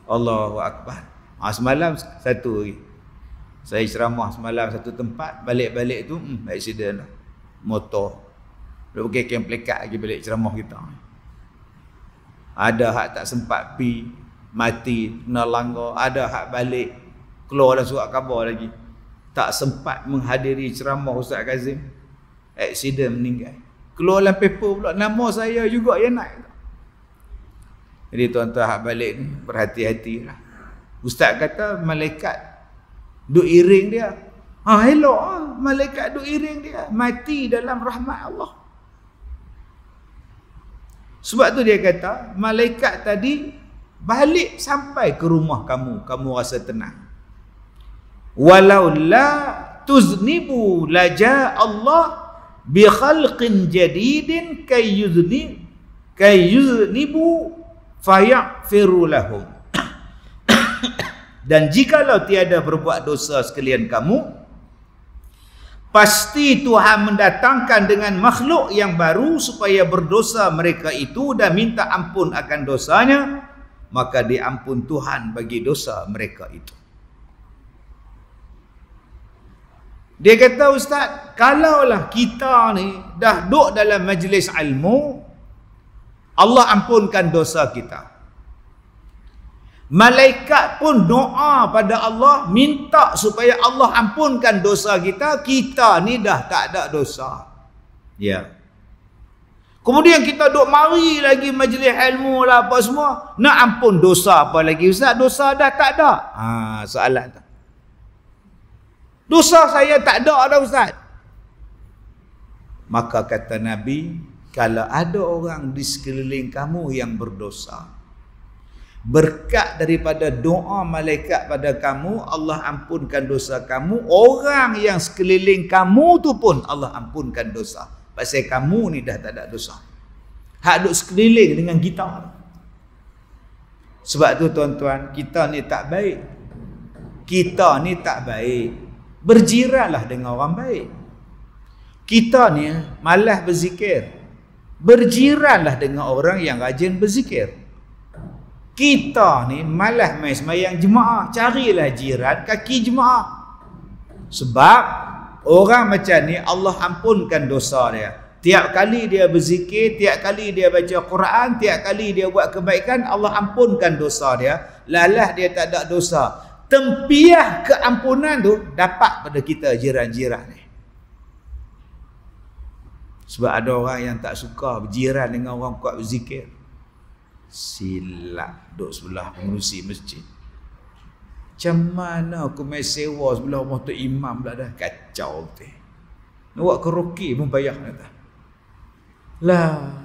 Allahu akbar. Ha, semalam satu lagi. Saya ceramah semalam satu tempat, balik-balik tu hmm accident lah. Motor. Dia pergi camp plekat lagi balik ceramah kita. Ada hak tak sempat pi mati kena langgar, ada hak balik keluar dah surat khabar lagi. Tak sempat menghadiri ceramah Ustaz Kazim. Accident meninggal keluar dalam paper pula nama saya juga yang naik jadi tuan-tuan hak balik ni berhati hatilah ustaz kata malaikat duk iring dia ha elok ha. malaikat duk iring dia mati dalam rahmat Allah sebab tu dia kata malaikat tadi balik sampai ke rumah kamu kamu rasa tenang walau la tuznibu laja Allah bi khalqin jadidin kay yuzni kay yuznibu fayaghfiru lahum dan jikalau tiada berbuat dosa sekalian kamu pasti Tuhan mendatangkan dengan makhluk yang baru supaya berdosa mereka itu dan minta ampun akan dosanya maka diampun Tuhan bagi dosa mereka itu Dia kata ustaz, kalaulah kita ni dah duduk dalam majlis ilmu, Allah ampunkan dosa kita. Malaikat pun doa pada Allah minta supaya Allah ampunkan dosa kita, kita ni dah tak ada dosa. Ya. Kemudian kita duk mari lagi majlis ilmu lah apa semua, nak ampun dosa apa lagi? Ustaz, dosa dah tak ada. Ha, soalan tu. Dosa saya tak ada dah Ustaz. Maka kata Nabi, kalau ada orang di sekeliling kamu yang berdosa, berkat daripada doa malaikat pada kamu, Allah ampunkan dosa kamu, orang yang sekeliling kamu tu pun Allah ampunkan dosa. Pasal kamu ni dah tak ada dosa. Hak duduk sekeliling dengan kita. Sebab tu tuan-tuan, kita ni tak baik. Kita ni tak baik berjiranlah dengan orang baik. Kita ni malas berzikir. Berjiranlah dengan orang yang rajin berzikir. Kita ni malas main semayang jemaah. Carilah jiran kaki jemaah. Sebab orang macam ni Allah ampunkan dosa dia. Tiap kali dia berzikir, tiap kali dia baca Quran, tiap kali dia buat kebaikan, Allah ampunkan dosa dia. Lalah dia tak ada dosa tempiah keampunan tu dapat pada kita jiran-jiran ni. Sebab ada orang yang tak suka berjiran dengan orang kuat berzikir. Silap duduk sebelah pengurusi masjid. Macam mana aku main sewa sebelah rumah tu imam pula dah. Kacau tu. Nak buat keroki pun bayar Lah.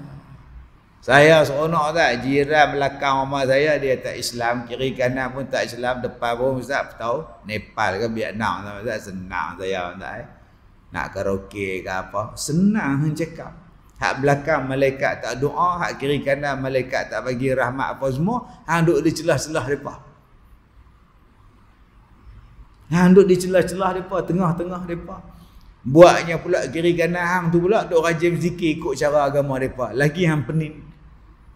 Saya seronok tak jiran belakang rumah saya dia tak Islam, kiri kanan pun tak Islam, depan pun ustaz tahu Nepal ke Vietnam tak ustaz senang saya tak eh. Nak karaoke ke apa, senang hang cakap. Hak belakang malaikat tak doa, hak kiri kanan malaikat tak bagi rahmat apa semua, hang duk di celah-celah depa. Hang duk di celah-celah depa, tengah-tengah depan Buatnya pula kiri kanan hang tu pula duk rajin zikir ikut cara agama depan Lagi hang pening.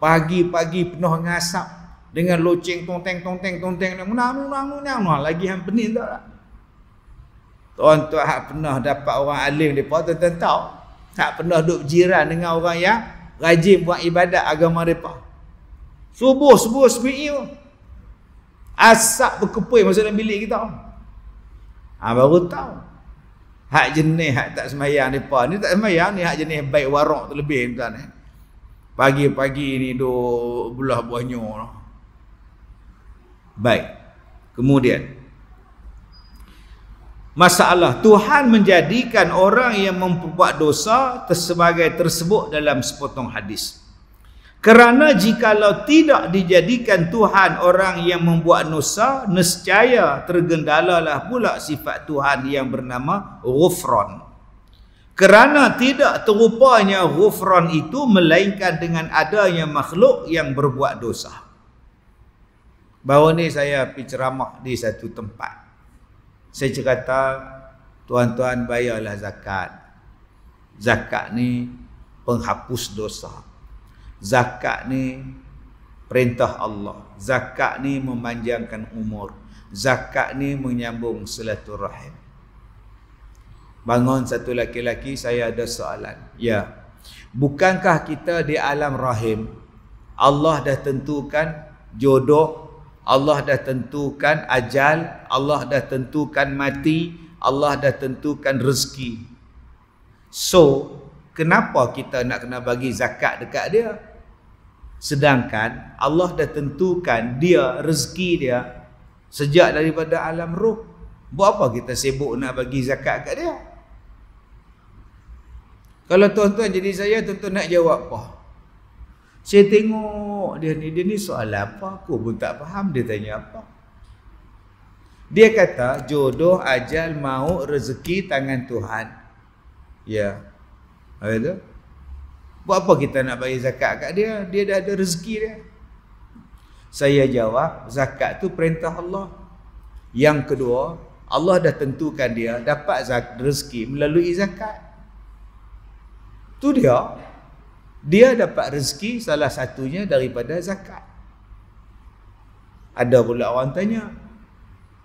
Pagi-pagi penuh ngasap dengan loceng tongteng tongteng tongteng nak munah munah munah munah lagi hang pening tak lah. Tuan-tuan hak pernah dapat orang alim depa tu tentau. Tak pernah duk jiran dengan orang yang rajin buat ibadat agama depa. Subuh subuh subuh sekali Asap berkepui masuk dalam bilik kita. Ha, baru tahu. Hak jenis hak tak semayang depa ni tak semayang ni hak jenis baik warak terlebih tuan-tuan. Eh. Pagi-pagi ni duk belah buahnya Baik Kemudian Masalah Tuhan menjadikan orang yang membuat dosa sebagai tersebut dalam sepotong hadis. Kerana jikalau tidak dijadikan Tuhan orang yang membuat dosa, nescaya tergendalalah pula sifat Tuhan yang bernama Ghufran kerana tidak terupanya ghufran itu melainkan dengan adanya makhluk yang berbuat dosa. Baru ni saya pergi ceramah di satu tempat. Saya cerita, tuan-tuan bayarlah zakat. Zakat ni penghapus dosa. Zakat ni perintah Allah. Zakat ni memanjangkan umur. Zakat ni menyambung silaturahim bangun satu laki-laki saya ada soalan ya bukankah kita di alam rahim Allah dah tentukan jodoh Allah dah tentukan ajal Allah dah tentukan mati Allah dah tentukan rezeki so kenapa kita nak kena bagi zakat dekat dia sedangkan Allah dah tentukan dia rezeki dia sejak daripada alam ruh buat apa kita sibuk nak bagi zakat kat dia kalau tuan-tuan jadi saya, tuan-tuan nak jawab apa? Saya tengok dia ni, dia ni soal apa? Aku pun tak faham dia tanya apa. Dia kata, jodoh, ajal, mau rezeki, tangan Tuhan. Ya. Apa itu? Buat apa kita nak bayar zakat kat dia? Dia dah ada rezeki dia. Saya jawab, zakat tu perintah Allah. Yang kedua, Allah dah tentukan dia dapat rezeki melalui zakat tu dia dia dapat rezeki salah satunya daripada zakat. Ada pula orang tanya,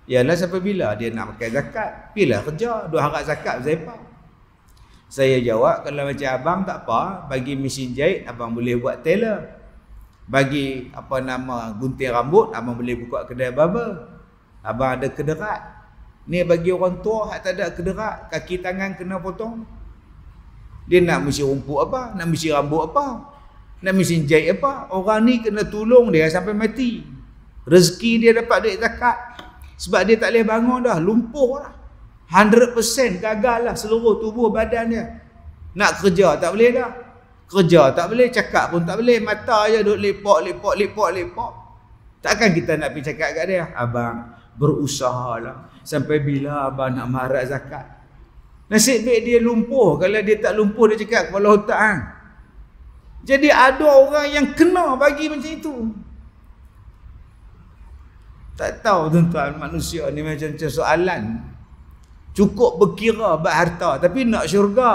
ialah sampai bila dia nak pakai zakat? Bila kerja? Dua harap zakat saya Saya jawab, kalau macam abang tak apa, bagi mesin jahit, abang boleh buat tailor. Bagi apa nama gunting rambut, abang boleh buka kedai barber. Abang ada kederat. Ni bagi orang tua, tak ada kederat. Kaki tangan kena potong. Dia nak mesin rumput apa? Nak mesin rambut apa? Nak mesin jahit apa? Orang ni kena tolong dia sampai mati. Rezeki dia dapat duit zakat. Sebab dia tak boleh bangun dah. Lumpuh lah. 100% gagal lah seluruh tubuh badan dia. Nak kerja tak boleh dah. Kerja tak boleh. Cakap pun tak boleh. Mata je duduk lepak, lepak, lepak, lepak. Takkan kita nak pergi cakap kat dia? Abang, berusaha lah. Sampai bila abang nak marah zakat? Nasib baik dia lumpuh. Kalau dia tak lumpuh, dia cakap kepala otak. Ha? Jadi ada orang yang kena bagi macam itu. Tak tahu tuan-tuan manusia ni macam macam soalan. Cukup berkira buat harta tapi nak syurga.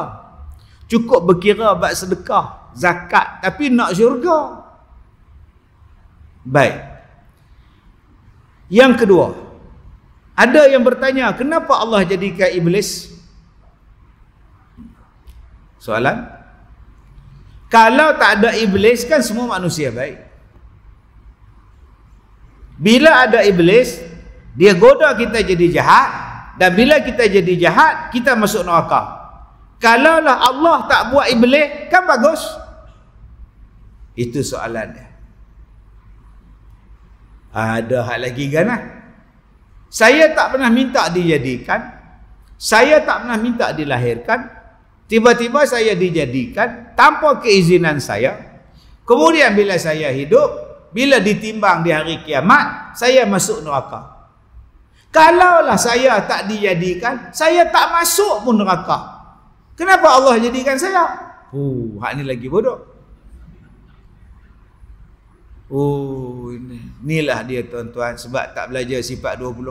Cukup berkira buat sedekah, zakat tapi nak syurga. Baik. Yang kedua. Ada yang bertanya, kenapa Allah jadikan iblis? Iblis. Soalan? Kalau tak ada iblis kan semua manusia baik. Bila ada iblis, dia goda kita jadi jahat dan bila kita jadi jahat, kita masuk neraka. Kalaulah Allah tak buat iblis, kan bagus? Itu soalan dia. Ada hal lagi kan? Lah. Saya tak pernah minta dijadikan. Saya tak pernah minta dilahirkan. Tiba-tiba saya dijadikan tanpa keizinan saya. Kemudian bila saya hidup, bila ditimbang di hari kiamat, saya masuk neraka. Kalaulah saya tak dijadikan, saya tak masuk pun neraka. Kenapa Allah jadikan saya? Oh, hak ni lagi bodoh. Oh, inilah dia tuan-tuan sebab tak belajar sifat 20.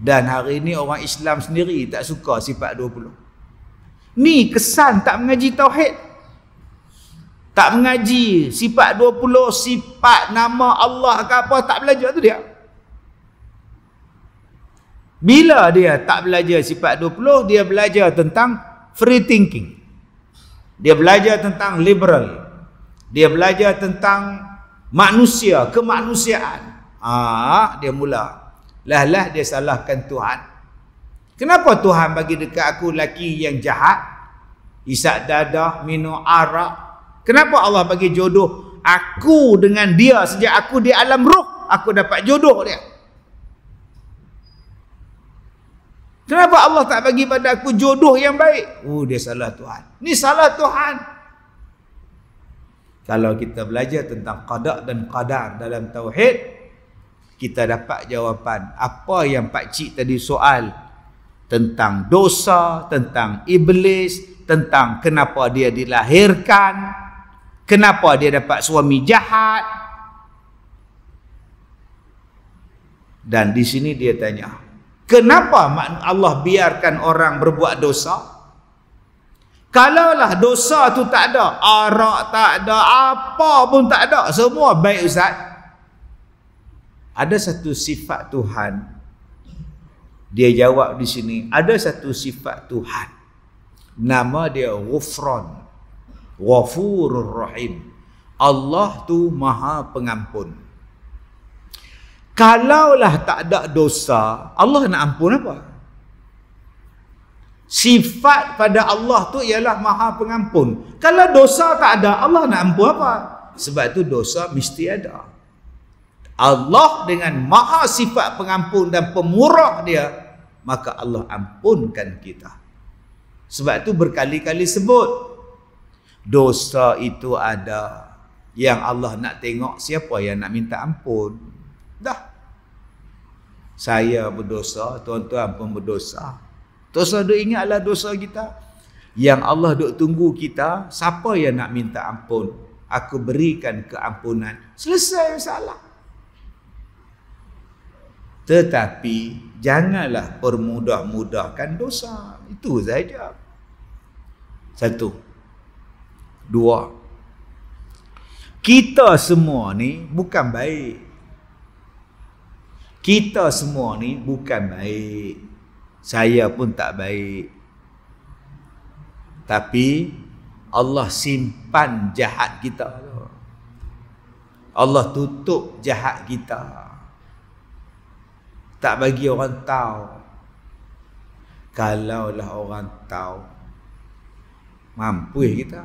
Dan hari ini orang Islam sendiri tak suka sifat 20. Ni kesan tak mengaji Tauhid. Tak mengaji sifat 20, sifat nama Allah ke apa, tak belajar tu dia. Bila dia tak belajar sifat 20, dia belajar tentang free thinking. Dia belajar tentang liberal. Dia belajar tentang manusia, kemanusiaan. Ah, ha, dia mula lah-lah dia salahkan Tuhan. Kenapa Tuhan bagi dekat aku laki yang jahat? Isak dadah, minum arak. Kenapa Allah bagi jodoh aku dengan dia sejak aku di alam ruh? Aku dapat jodoh dia. Kenapa Allah tak bagi pada aku jodoh yang baik? Oh, dia salah Tuhan. Ini salah Tuhan. Kalau kita belajar tentang qada dan qadar dalam tauhid, kita dapat jawapan apa yang pak cik tadi soal tentang dosa, tentang iblis, tentang kenapa dia dilahirkan, kenapa dia dapat suami jahat. Dan di sini dia tanya, kenapa Allah biarkan orang berbuat dosa? Kalaulah dosa tu tak ada, arak tak ada, apa pun tak ada, semua baik Ustaz ada satu sifat Tuhan dia jawab di sini ada satu sifat Tuhan nama dia Wafron, Ghafurur Rahim Allah tu Maha Pengampun Kalaulah tak ada dosa Allah nak ampun apa Sifat pada Allah tu ialah Maha Pengampun kalau dosa tak ada Allah nak ampun apa sebab tu dosa mesti ada Allah dengan maha sifat pengampun dan pemurah dia maka Allah ampunkan kita sebab itu berkali-kali sebut dosa itu ada yang Allah nak tengok siapa yang nak minta ampun dah saya berdosa tuan-tuan pun berdosa dosa tu ingatlah dosa kita yang Allah duk tunggu kita siapa yang nak minta ampun aku berikan keampunan selesai salah. Tetapi janganlah permudah-mudahkan dosa. Itu saja. Satu. Dua. Kita semua ni bukan baik. Kita semua ni bukan baik. Saya pun tak baik. Tapi Allah simpan jahat kita. Allah tutup jahat kita tak bagi orang tahu Kalau lah orang tahu mampu ya kita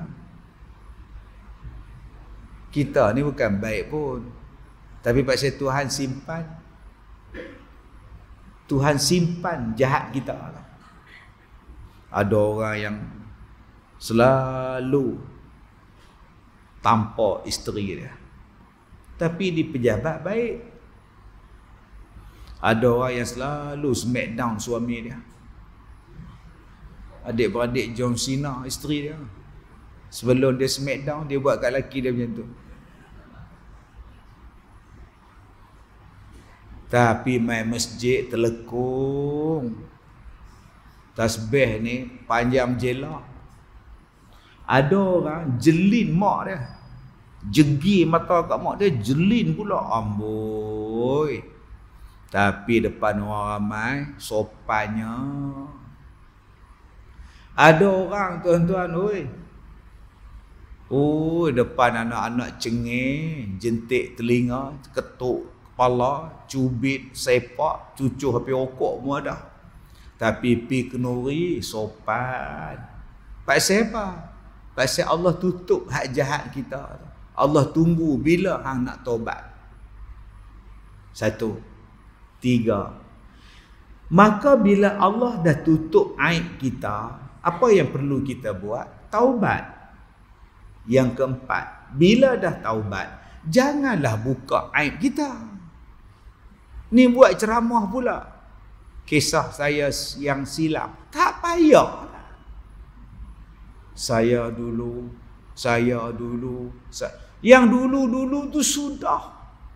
kita ni bukan baik pun tapi pasal Tuhan simpan Tuhan simpan jahat kita lah. ada orang yang selalu tampak isteri dia tapi di pejabat baik ada orang yang selalu smack down suami dia. Adik-beradik John Cena, isteri dia. Sebelum dia smack down, dia buat kat lelaki dia macam tu. Tapi main masjid terlekung. Tasbih ni panjang jelak. Ada orang jelin mak dia. Jegi mata kat mak dia, jelin pula. Amboi. Amboi. Tapi depan orang ramai sopannya. Ada orang tuan-tuan oi. Oh, depan anak-anak cengeng, jentik telinga, ketuk kepala, cubit, sepak, cucuh api rokok pun ada. Tapi pi kenuri sopan. Pasal apa? Pasal Allah tutup hak jahat kita. Allah tunggu bila hang nak tobat. Satu, Tiga. Maka bila Allah dah tutup aib kita, apa yang perlu kita buat? Taubat. Yang keempat, bila dah taubat, janganlah buka aib kita. Ni buat ceramah pula. Kisah saya yang silap. Tak payah. Saya dulu, saya dulu. Saya. Yang dulu-dulu tu sudah.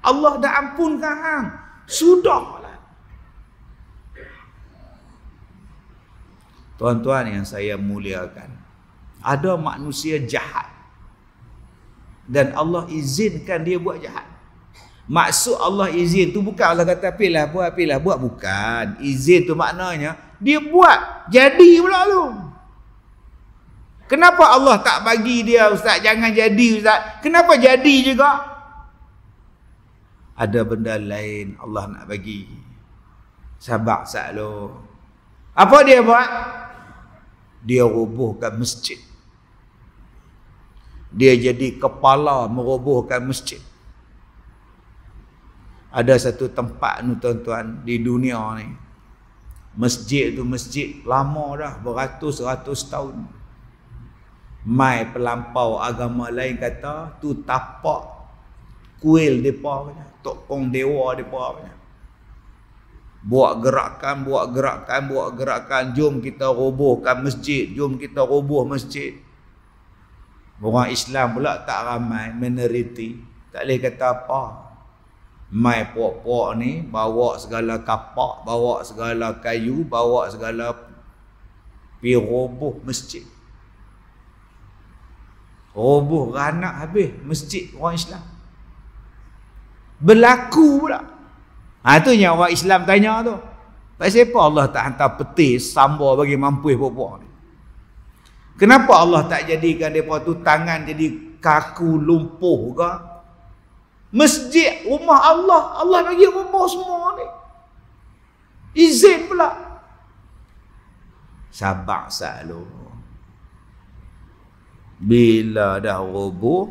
Allah dah ampunkan. Kan? Sudahlah. Tuan-tuan yang saya muliakan. Ada manusia jahat. Dan Allah izinkan dia buat jahat. Maksud Allah izin tu bukan Allah kata pilah buat, pilah buat. Bukan. Izin tu maknanya dia buat. Jadi pula lu. Kenapa Allah tak bagi dia ustaz jangan jadi ustaz? Kenapa jadi juga? ada benda lain Allah nak bagi. Sabak saklo. Apa dia buat? Dia rubuhkan masjid. Dia jadi kepala merubuhkan masjid. Ada satu tempat ni tuan-tuan di dunia ni. Masjid tu masjid lama dah beratus-ratus tahun. Mai pelampau agama lain kata tu tapak kuil depa kata tok kong dewa dia apa punya. Buat gerakan, buat gerakan, buat gerakan. Jom kita robohkan masjid. Jom kita roboh masjid. Orang Islam pula tak ramai, minoriti. Tak boleh kata apa. Mai puak-puak ni, bawa segala kapak, bawa segala kayu, bawa segala pi masjid. Roboh ranak habis masjid orang Islam. Berlaku pula. Ha, tu yang orang Islam tanya tu. Pasal apa Allah tak hantar petis sambar bagi mampu perempuan ni? Kenapa Allah tak jadikan mereka tu tangan jadi kaku lumpuh ke? Masjid rumah Allah. Allah bagi rumah semua ni. Izin pula. Sabak salu. Bila dah roboh,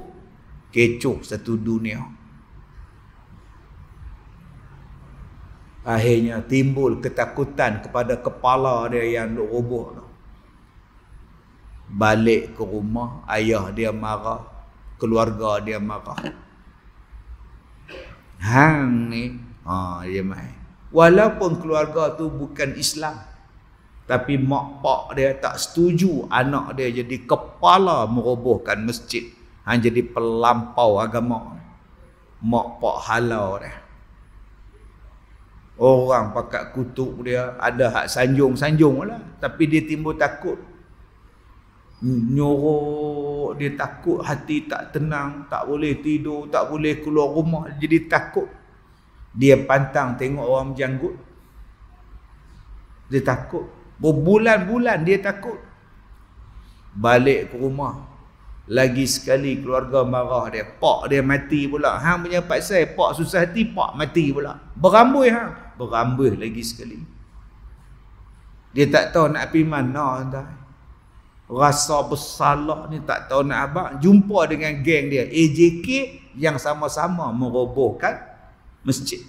kecoh satu dunia. Akhirnya timbul ketakutan kepada kepala dia yang roboh tu. Balik ke rumah, ayah dia marah, keluarga dia marah. Hang ni, ha dia mai Walaupun keluarga tu bukan Islam, tapi mak pak dia tak setuju anak dia jadi kepala merobohkan masjid. Hang jadi pelampau agama. Mak pak halau dia. Orang pakat kutuk dia, ada hak sanjung-sanjung lah. Tapi dia timbul takut. Nyorok, dia takut hati tak tenang, tak boleh tidur, tak boleh keluar rumah. Jadi takut. Dia pantang tengok orang menjanggut. Dia takut. Berbulan-bulan dia takut. Balik ke rumah, lagi sekali keluarga marah dia. Pak dia mati pula. Hang punya saya pak susah hati, pak mati pula. berambut hang. berambut lagi sekali. Dia tak tahu nak pergi mana entah. Rasa bersalah ni tak tahu nak abang. Jumpa dengan geng dia. AJK yang sama-sama merobohkan masjid.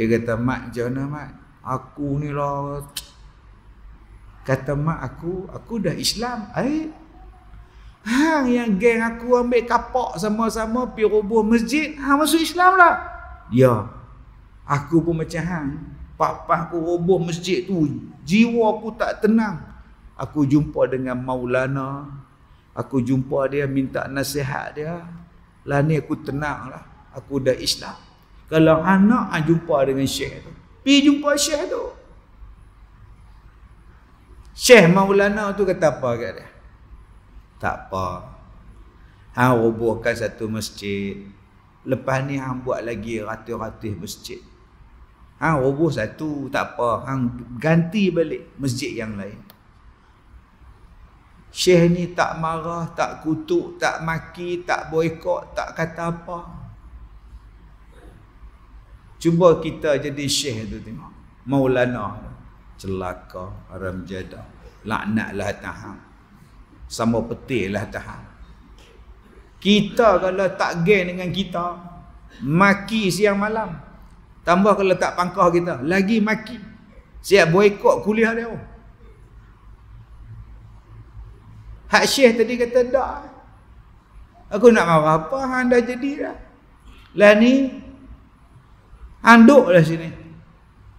Dia kata, mak jangan mak Aku ni lah. Kata mak aku, aku dah Islam. Eh, Ha, yang geng aku ambil kapak sama-sama pi roboh masjid, ha masuk Islam lah. Ya. Aku pun macam hang, papah aku roboh masjid tu, jiwa aku tak tenang. Aku jumpa dengan Maulana. Aku jumpa dia minta nasihat dia. Lah ni aku tenang lah. Aku dah Islam. Kalau anak aku jumpa dengan syekh tu. Pi jumpa syekh tu. Syekh Maulana tu kata apa kat dia? Tak apa. Hang rubuhkan satu masjid. Lepas ni hang buat lagi ratus-ratus masjid. Hang rubuh satu tak apa. Hang ganti balik masjid yang lain. Syekh ni tak marah, tak kutuk, tak maki, tak boikot, tak kata apa. Cuba kita jadi syekh tu tengok. Maulana celaka, haram jadah. Laknatlah tahang sama peti lah tahan. Kita kalau tak gen dengan kita, maki siang malam. Tambah kalau tak pangkah kita, lagi maki. Siap boikot kuliah dia. Hak Syekh tadi kata, tak. Aku nak marah apa, Han dah jadi dah. Lah ni, Han lah sini.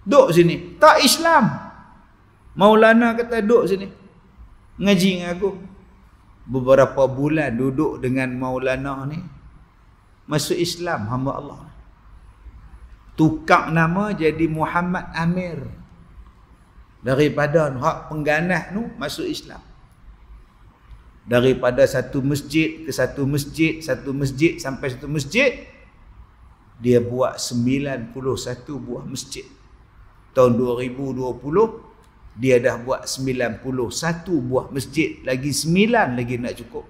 Duk sini. Tak Islam. Maulana kata duk sini. Ngaji dengan aku beberapa bulan duduk dengan Maulana ni masuk Islam hamba Allah. Tukar nama jadi Muhammad Amir. Daripada hak pengganah tu masuk Islam. Daripada satu masjid ke satu masjid, satu masjid sampai satu masjid dia buat 91 buah masjid. Tahun 2020 dia dah buat 91 buah masjid lagi 9 lagi nak cukup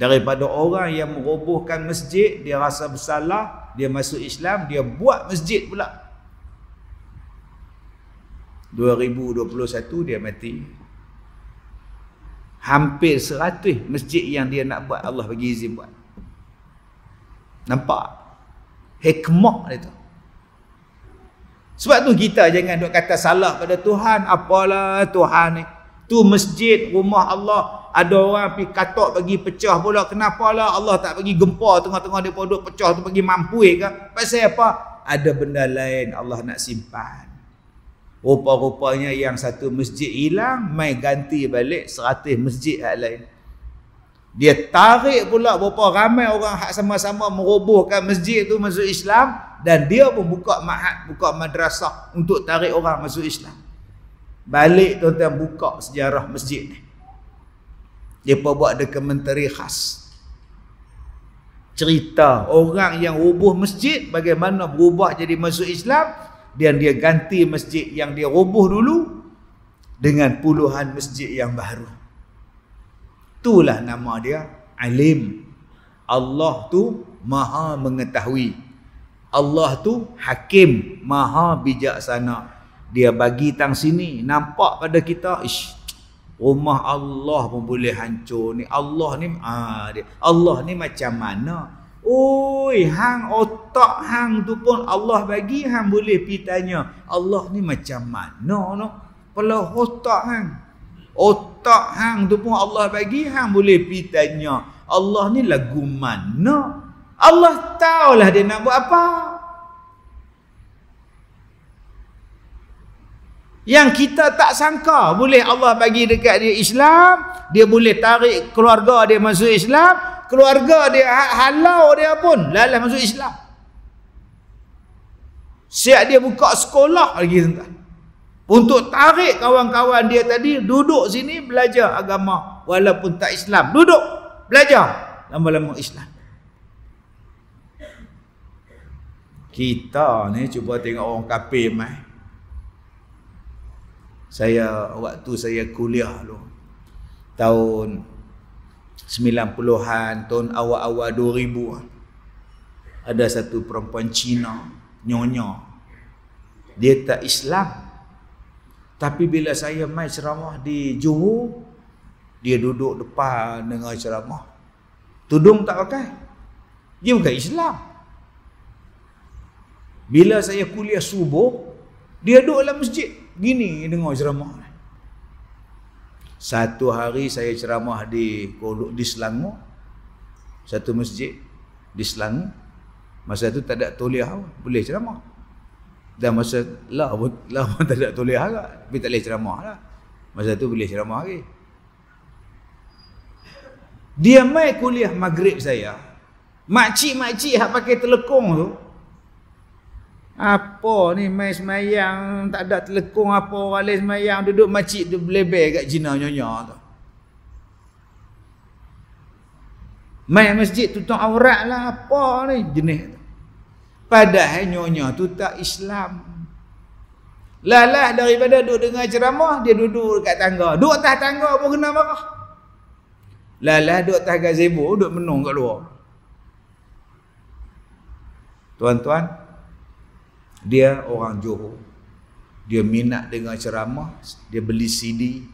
daripada orang yang merobohkan masjid dia rasa bersalah dia masuk Islam dia buat masjid pula 2021 dia mati hampir 100 masjid yang dia nak buat Allah bagi izin buat nampak hikmah dia tu sebab tu kita jangan duk kata salah pada Tuhan. Apalah Tuhan ni. Tu masjid, rumah Allah. Ada orang pergi katok pergi pecah pula. Kenapalah Allah tak pergi gempa tengah-tengah dia duduk pecah tu pergi mampui ke? Pasal apa? Ada benda lain Allah nak simpan. Rupa-rupanya yang satu masjid hilang, mai ganti balik seratus masjid yang lain. Dia tarik pula berapa ramai orang hak sama-sama merobohkan masjid tu masuk Islam, dan dia pun buka mahat buka madrasah untuk tarik orang masuk Islam balik tuan-tuan buka sejarah masjid ni dia pun buat dekat menteri khas cerita orang yang rubuh masjid bagaimana berubah jadi masuk Islam dan dia ganti masjid yang dia rubuh dulu dengan puluhan masjid yang baru itulah nama dia alim Allah tu maha mengetahui Allah tu hakim, maha bijaksana. Dia bagi tang sini, nampak pada kita, ish, rumah Allah pun boleh hancur ni. Allah ni, ah, dia, Allah ni macam mana? Oi, hang otak hang tu pun Allah bagi hang boleh pi tanya. Allah ni macam mana no? Pala otak hang. Otak hang tu pun Allah bagi hang boleh pi tanya. Allah ni lagu mana? Allah tahulah dia nak buat apa. Yang kita tak sangka boleh Allah bagi dekat dia Islam, dia boleh tarik keluarga dia masuk Islam, keluarga dia ha- halau dia pun lalas masuk Islam. Siap dia buka sekolah lagi tuan Untuk tarik kawan-kawan dia tadi duduk sini belajar agama walaupun tak Islam, duduk belajar lama-lama Islam. Kita ni cuba tengok orang kafir mai. Saya waktu saya kuliah dulu tahun 90-an, tahun awal-awal 2000-an. Ada satu perempuan Cina, nyonya. Dia tak Islam. Tapi bila saya mai ceramah di Johor, dia duduk depan dengar ceramah. Tudung tak pakai. Dia bukan Islam. Bila saya kuliah subuh, dia duduk dalam masjid. Gini dengar ceramah. Satu hari saya ceramah di Kuluk di Selangor. Satu masjid di Selangor. Masa itu tak ada toliah boleh ceramah. Dan masa lah pun, *laughs* lah pun tak ada toliah lah. Tapi tak boleh ceramah lah. Masa itu boleh ceramah lagi. Dia mai kuliah maghrib saya. Makcik-makcik yang pakai telekong tu, apa ni main semayang Tak ada telekong apa orang lain semayang Duduk makcik tu beleber kat jina nyonya tu Main masjid tutup aurat lah Apa ni jenis tu Padahal nyonya tu tak Islam Lalah daripada duduk dengar ceramah Dia duduk dekat tangga Duduk atas tangga pun kena marah Lalah duduk atas gazebo Duduk menung kat luar Tuan-tuan, dia orang Johor. Dia minat dengan ceramah. Dia beli CD.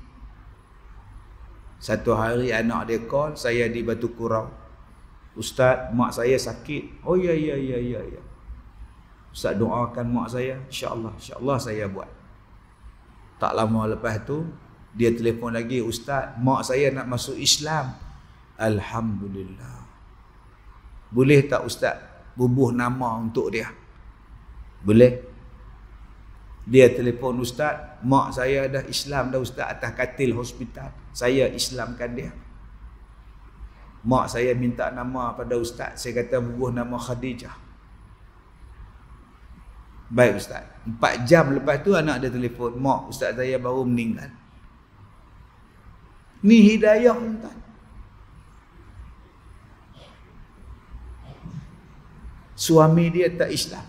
Satu hari anak dia call. Saya di Batu Kurau. Ustaz, mak saya sakit. Oh ya, ya, ya, ya, ya. Ustaz doakan mak saya. InsyaAllah, insyaAllah saya buat. Tak lama lepas tu, dia telefon lagi. Ustaz, mak saya nak masuk Islam. Alhamdulillah. Boleh tak Ustaz bubuh nama untuk dia? Boleh? Dia telefon ustaz, mak saya dah Islam dah ustaz atas katil hospital. Saya Islamkan dia. Mak saya minta nama pada ustaz, saya kata bubuh nama Khadijah. Baik ustaz. Empat jam lepas tu anak dia telefon, mak ustaz saya baru meninggal. Ni hidayah ustaz. Suami dia tak Islam.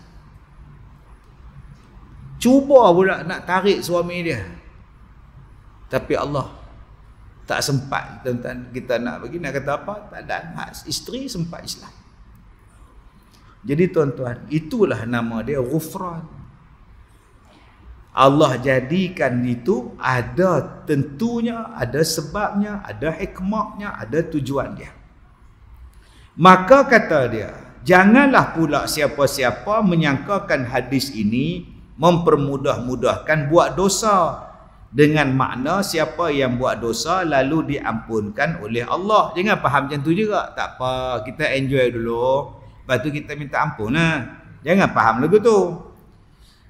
Cuba budak nak tarik suami dia. Tapi Allah tak sempat tuan-tuan kita nak bagi nak kata apa tak ada anak isteri sempat Islam jadi tuan-tuan itulah nama dia ghufran Allah jadikan itu ada tentunya ada sebabnya ada hikmahnya ada tujuan dia maka kata dia janganlah pula siapa-siapa menyangkakan hadis ini mempermudah-mudahkan buat dosa dengan makna siapa yang buat dosa lalu diampunkan oleh Allah. Jangan faham macam tu juga. Tak apa, kita enjoy dulu. Lepas tu kita minta ampun lah. Jangan faham lagi tu.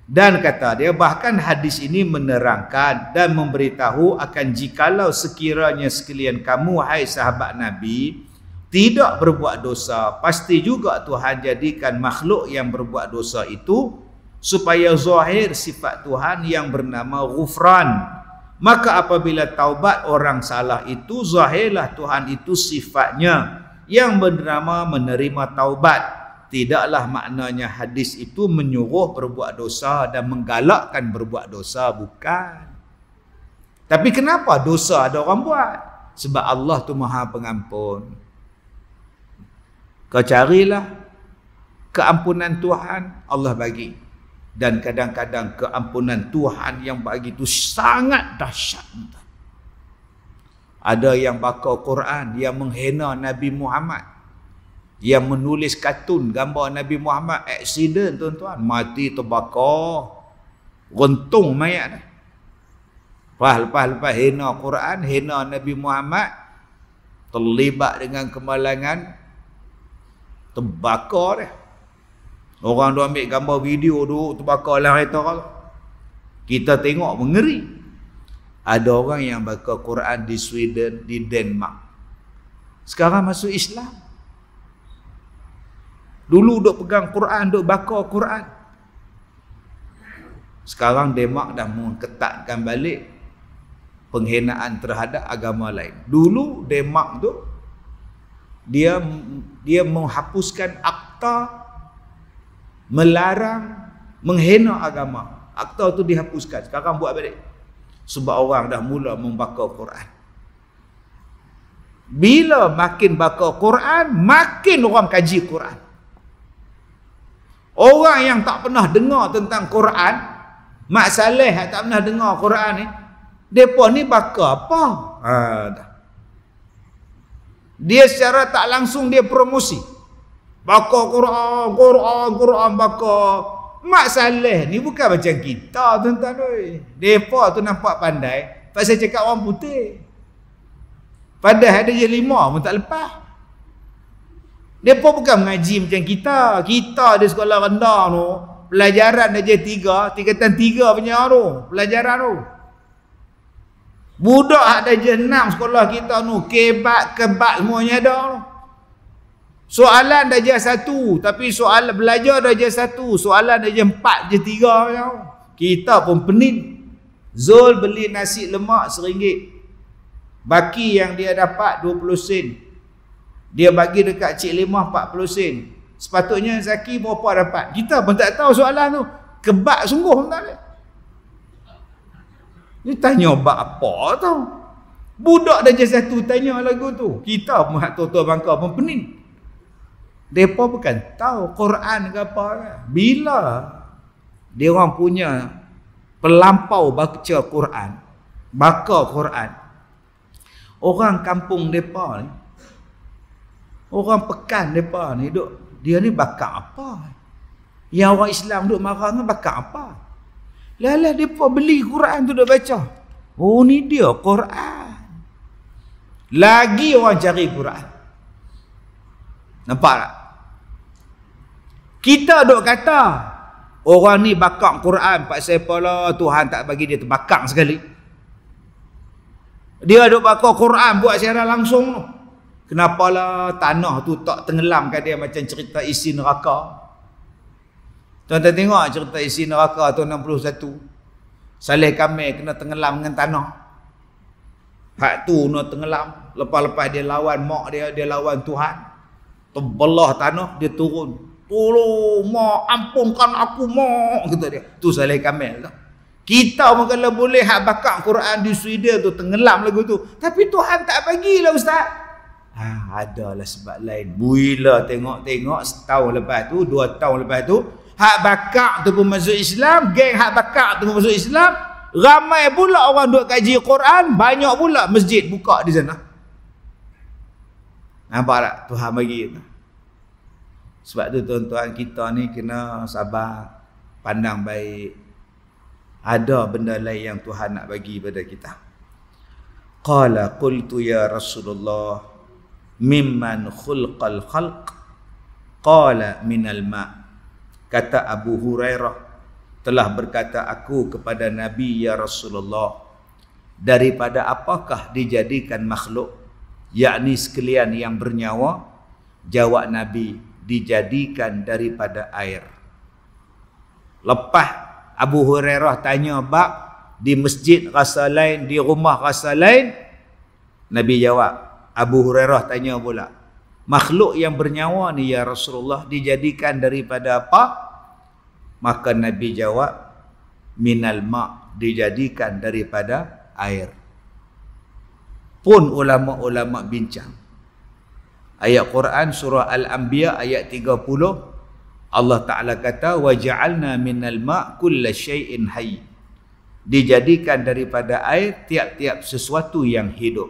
Dan kata dia bahkan hadis ini menerangkan dan memberitahu akan jikalau sekiranya sekalian kamu hai sahabat Nabi tidak berbuat dosa pasti juga Tuhan jadikan makhluk yang berbuat dosa itu supaya zahir sifat Tuhan yang bernama Ghufran. Maka apabila taubat orang salah itu zahirlah Tuhan itu sifatnya yang bernama menerima taubat. Tidaklah maknanya hadis itu menyuruh berbuat dosa dan menggalakkan berbuat dosa bukan. Tapi kenapa dosa ada orang buat? Sebab Allah tu Maha Pengampun. Kau carilah keampunan Tuhan, Allah bagi dan kadang-kadang keampunan Tuhan yang begitu sangat dahsyat. Ada yang baca Quran dia menghina Nabi Muhammad dia menulis kartun gambar Nabi Muhammad accident tuan-tuan mati terbakar rentung mayat dah. Lepas, lepas, lepas hina Quran, hina Nabi Muhammad terlibat dengan kemalangan terbakar dia. Orang tu ambil gambar video tu terbakar dalam kereta tu. Kita tengok mengeri. Ada orang yang baca Quran di Sweden, di Denmark. Sekarang masuk Islam. Dulu duk pegang Quran, duk baca Quran. Sekarang Denmark dah mengketatkan balik penghinaan terhadap agama lain. Dulu Denmark tu dia dia menghapuskan akta melarang menghina agama. Akta tu dihapuskan. Sekarang buat balik. Sebab orang dah mula membaca Quran. Bila makin baca Quran, makin orang kaji Quran. Orang yang tak pernah dengar tentang Quran, Mak Saleh tak pernah dengar Quran ni, mereka ni baca apa? Ha, Dia secara tak langsung dia promosi. Baca Quran, Quran, Quran baca. Mak Saleh ni bukan macam kita tuan-tuan oi. Depa tu nampak pandai, pasal cakap orang putih. Padahal ada je lima pun tak lepas. Depa bukan mengaji macam kita. Kita ada sekolah rendah tu, pelajaran dia je tiga, tingkatan tiga punya tu, pelajaran tu. Budak ada je enam sekolah kita tu, kebat-kebat semuanya ada tu. Soalan darjah satu Tapi soalan belajar darjah satu Soalan darjah empat je tiga ya. Kita pun penin Zul beli nasi lemak seringgit Baki yang dia dapat 20 sen Dia bagi dekat Cik Limah 40 sen Sepatutnya Zaki berapa dapat Kita pun tak tahu soalan tu Kebak sungguh pun tak Dia tanya bak apa tau Budak dah jasa tu tanya lagu tu Kita pun tak tahu bangka pun pening mereka bukan tahu Quran ke apa kan. Bila dia orang punya pelampau baca Quran, baca Quran. Orang kampung mereka ni, orang pekan mereka ni, duk, dia ni bakar apa? Yang orang Islam duk marah ni bakar apa? Lelah mereka beli Quran tu duk baca. Oh ni dia Quran. Lagi orang cari Quran. Nampak tak? Kita duk kata orang ni bakang Quran pak siapa lah Tuhan tak bagi dia terbakang sekali. Dia duk baca Quran buat secara langsung tu. lah tanah tu tak tenggelam kat dia macam cerita isi neraka. Tuan-tuan tengok cerita isi neraka tahun 61. Saleh Kamil kena tenggelam dengan tanah. Hak tu nak tenggelam. Lepas-lepas dia lawan mak dia, dia lawan Tuhan. Terbelah tanah, dia turun. Tolong ma ampunkan aku ma kata dia. Tu Saleh Kamil tu. Kita pun kalau boleh hak bakar Quran di Sweden tu tenggelam lagu tu. Tapi Tuhan tak bagi lah, ustaz. Ha, adalah sebab lain. Bila tengok-tengok setahun lepas tu, dua tahun lepas tu, hak bakar tu pun masuk Islam, geng hak bakar tu pun masuk Islam, ramai pula orang duduk kaji Quran, banyak pula masjid buka di sana. Nampak tak? Tuhan bagi. Nampak sebab tu tuan-tuan kita ni kena sabar Pandang baik Ada benda lain yang Tuhan nak bagi pada kita Qala qultu ya Rasulullah Mimman khulqal khalq Qala minal ma' Kata Abu Hurairah Telah berkata aku kepada Nabi ya Rasulullah Daripada apakah dijadikan makhluk Yakni sekalian yang bernyawa Jawab Nabi, dijadikan daripada air. Lepas Abu Hurairah tanya bab di masjid rasa lain, di rumah rasa lain, Nabi jawab, Abu Hurairah tanya pula, makhluk yang bernyawa ni ya Rasulullah dijadikan daripada apa? Maka Nabi jawab, minal ma' dijadikan daripada air. Pun ulama-ulama bincang ayat Quran surah Al-Anbiya ayat 30 Allah Taala kata waja'alna minal ma' kulla shay'in hayy dijadikan daripada air tiap-tiap sesuatu yang hidup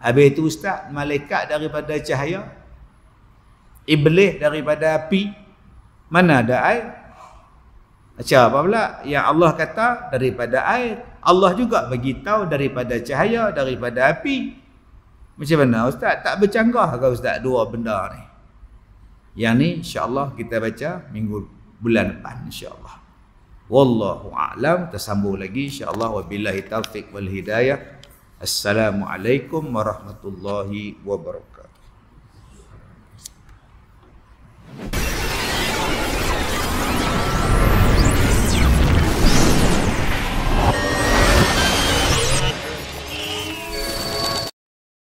habis itu ustaz malaikat daripada cahaya iblis daripada api mana ada air macam apa pula yang Allah kata daripada air Allah juga bagi tahu daripada cahaya daripada api macam mana ustaz? Tak bercanggah ke ustaz dua benda ni? Yang ni insya-Allah kita baca minggu bulan depan insya-Allah. Wallahu a'lam tersambung lagi insya-Allah wabillahi taufik wal hidayah. Assalamualaikum warahmatullahi wabarakatuh.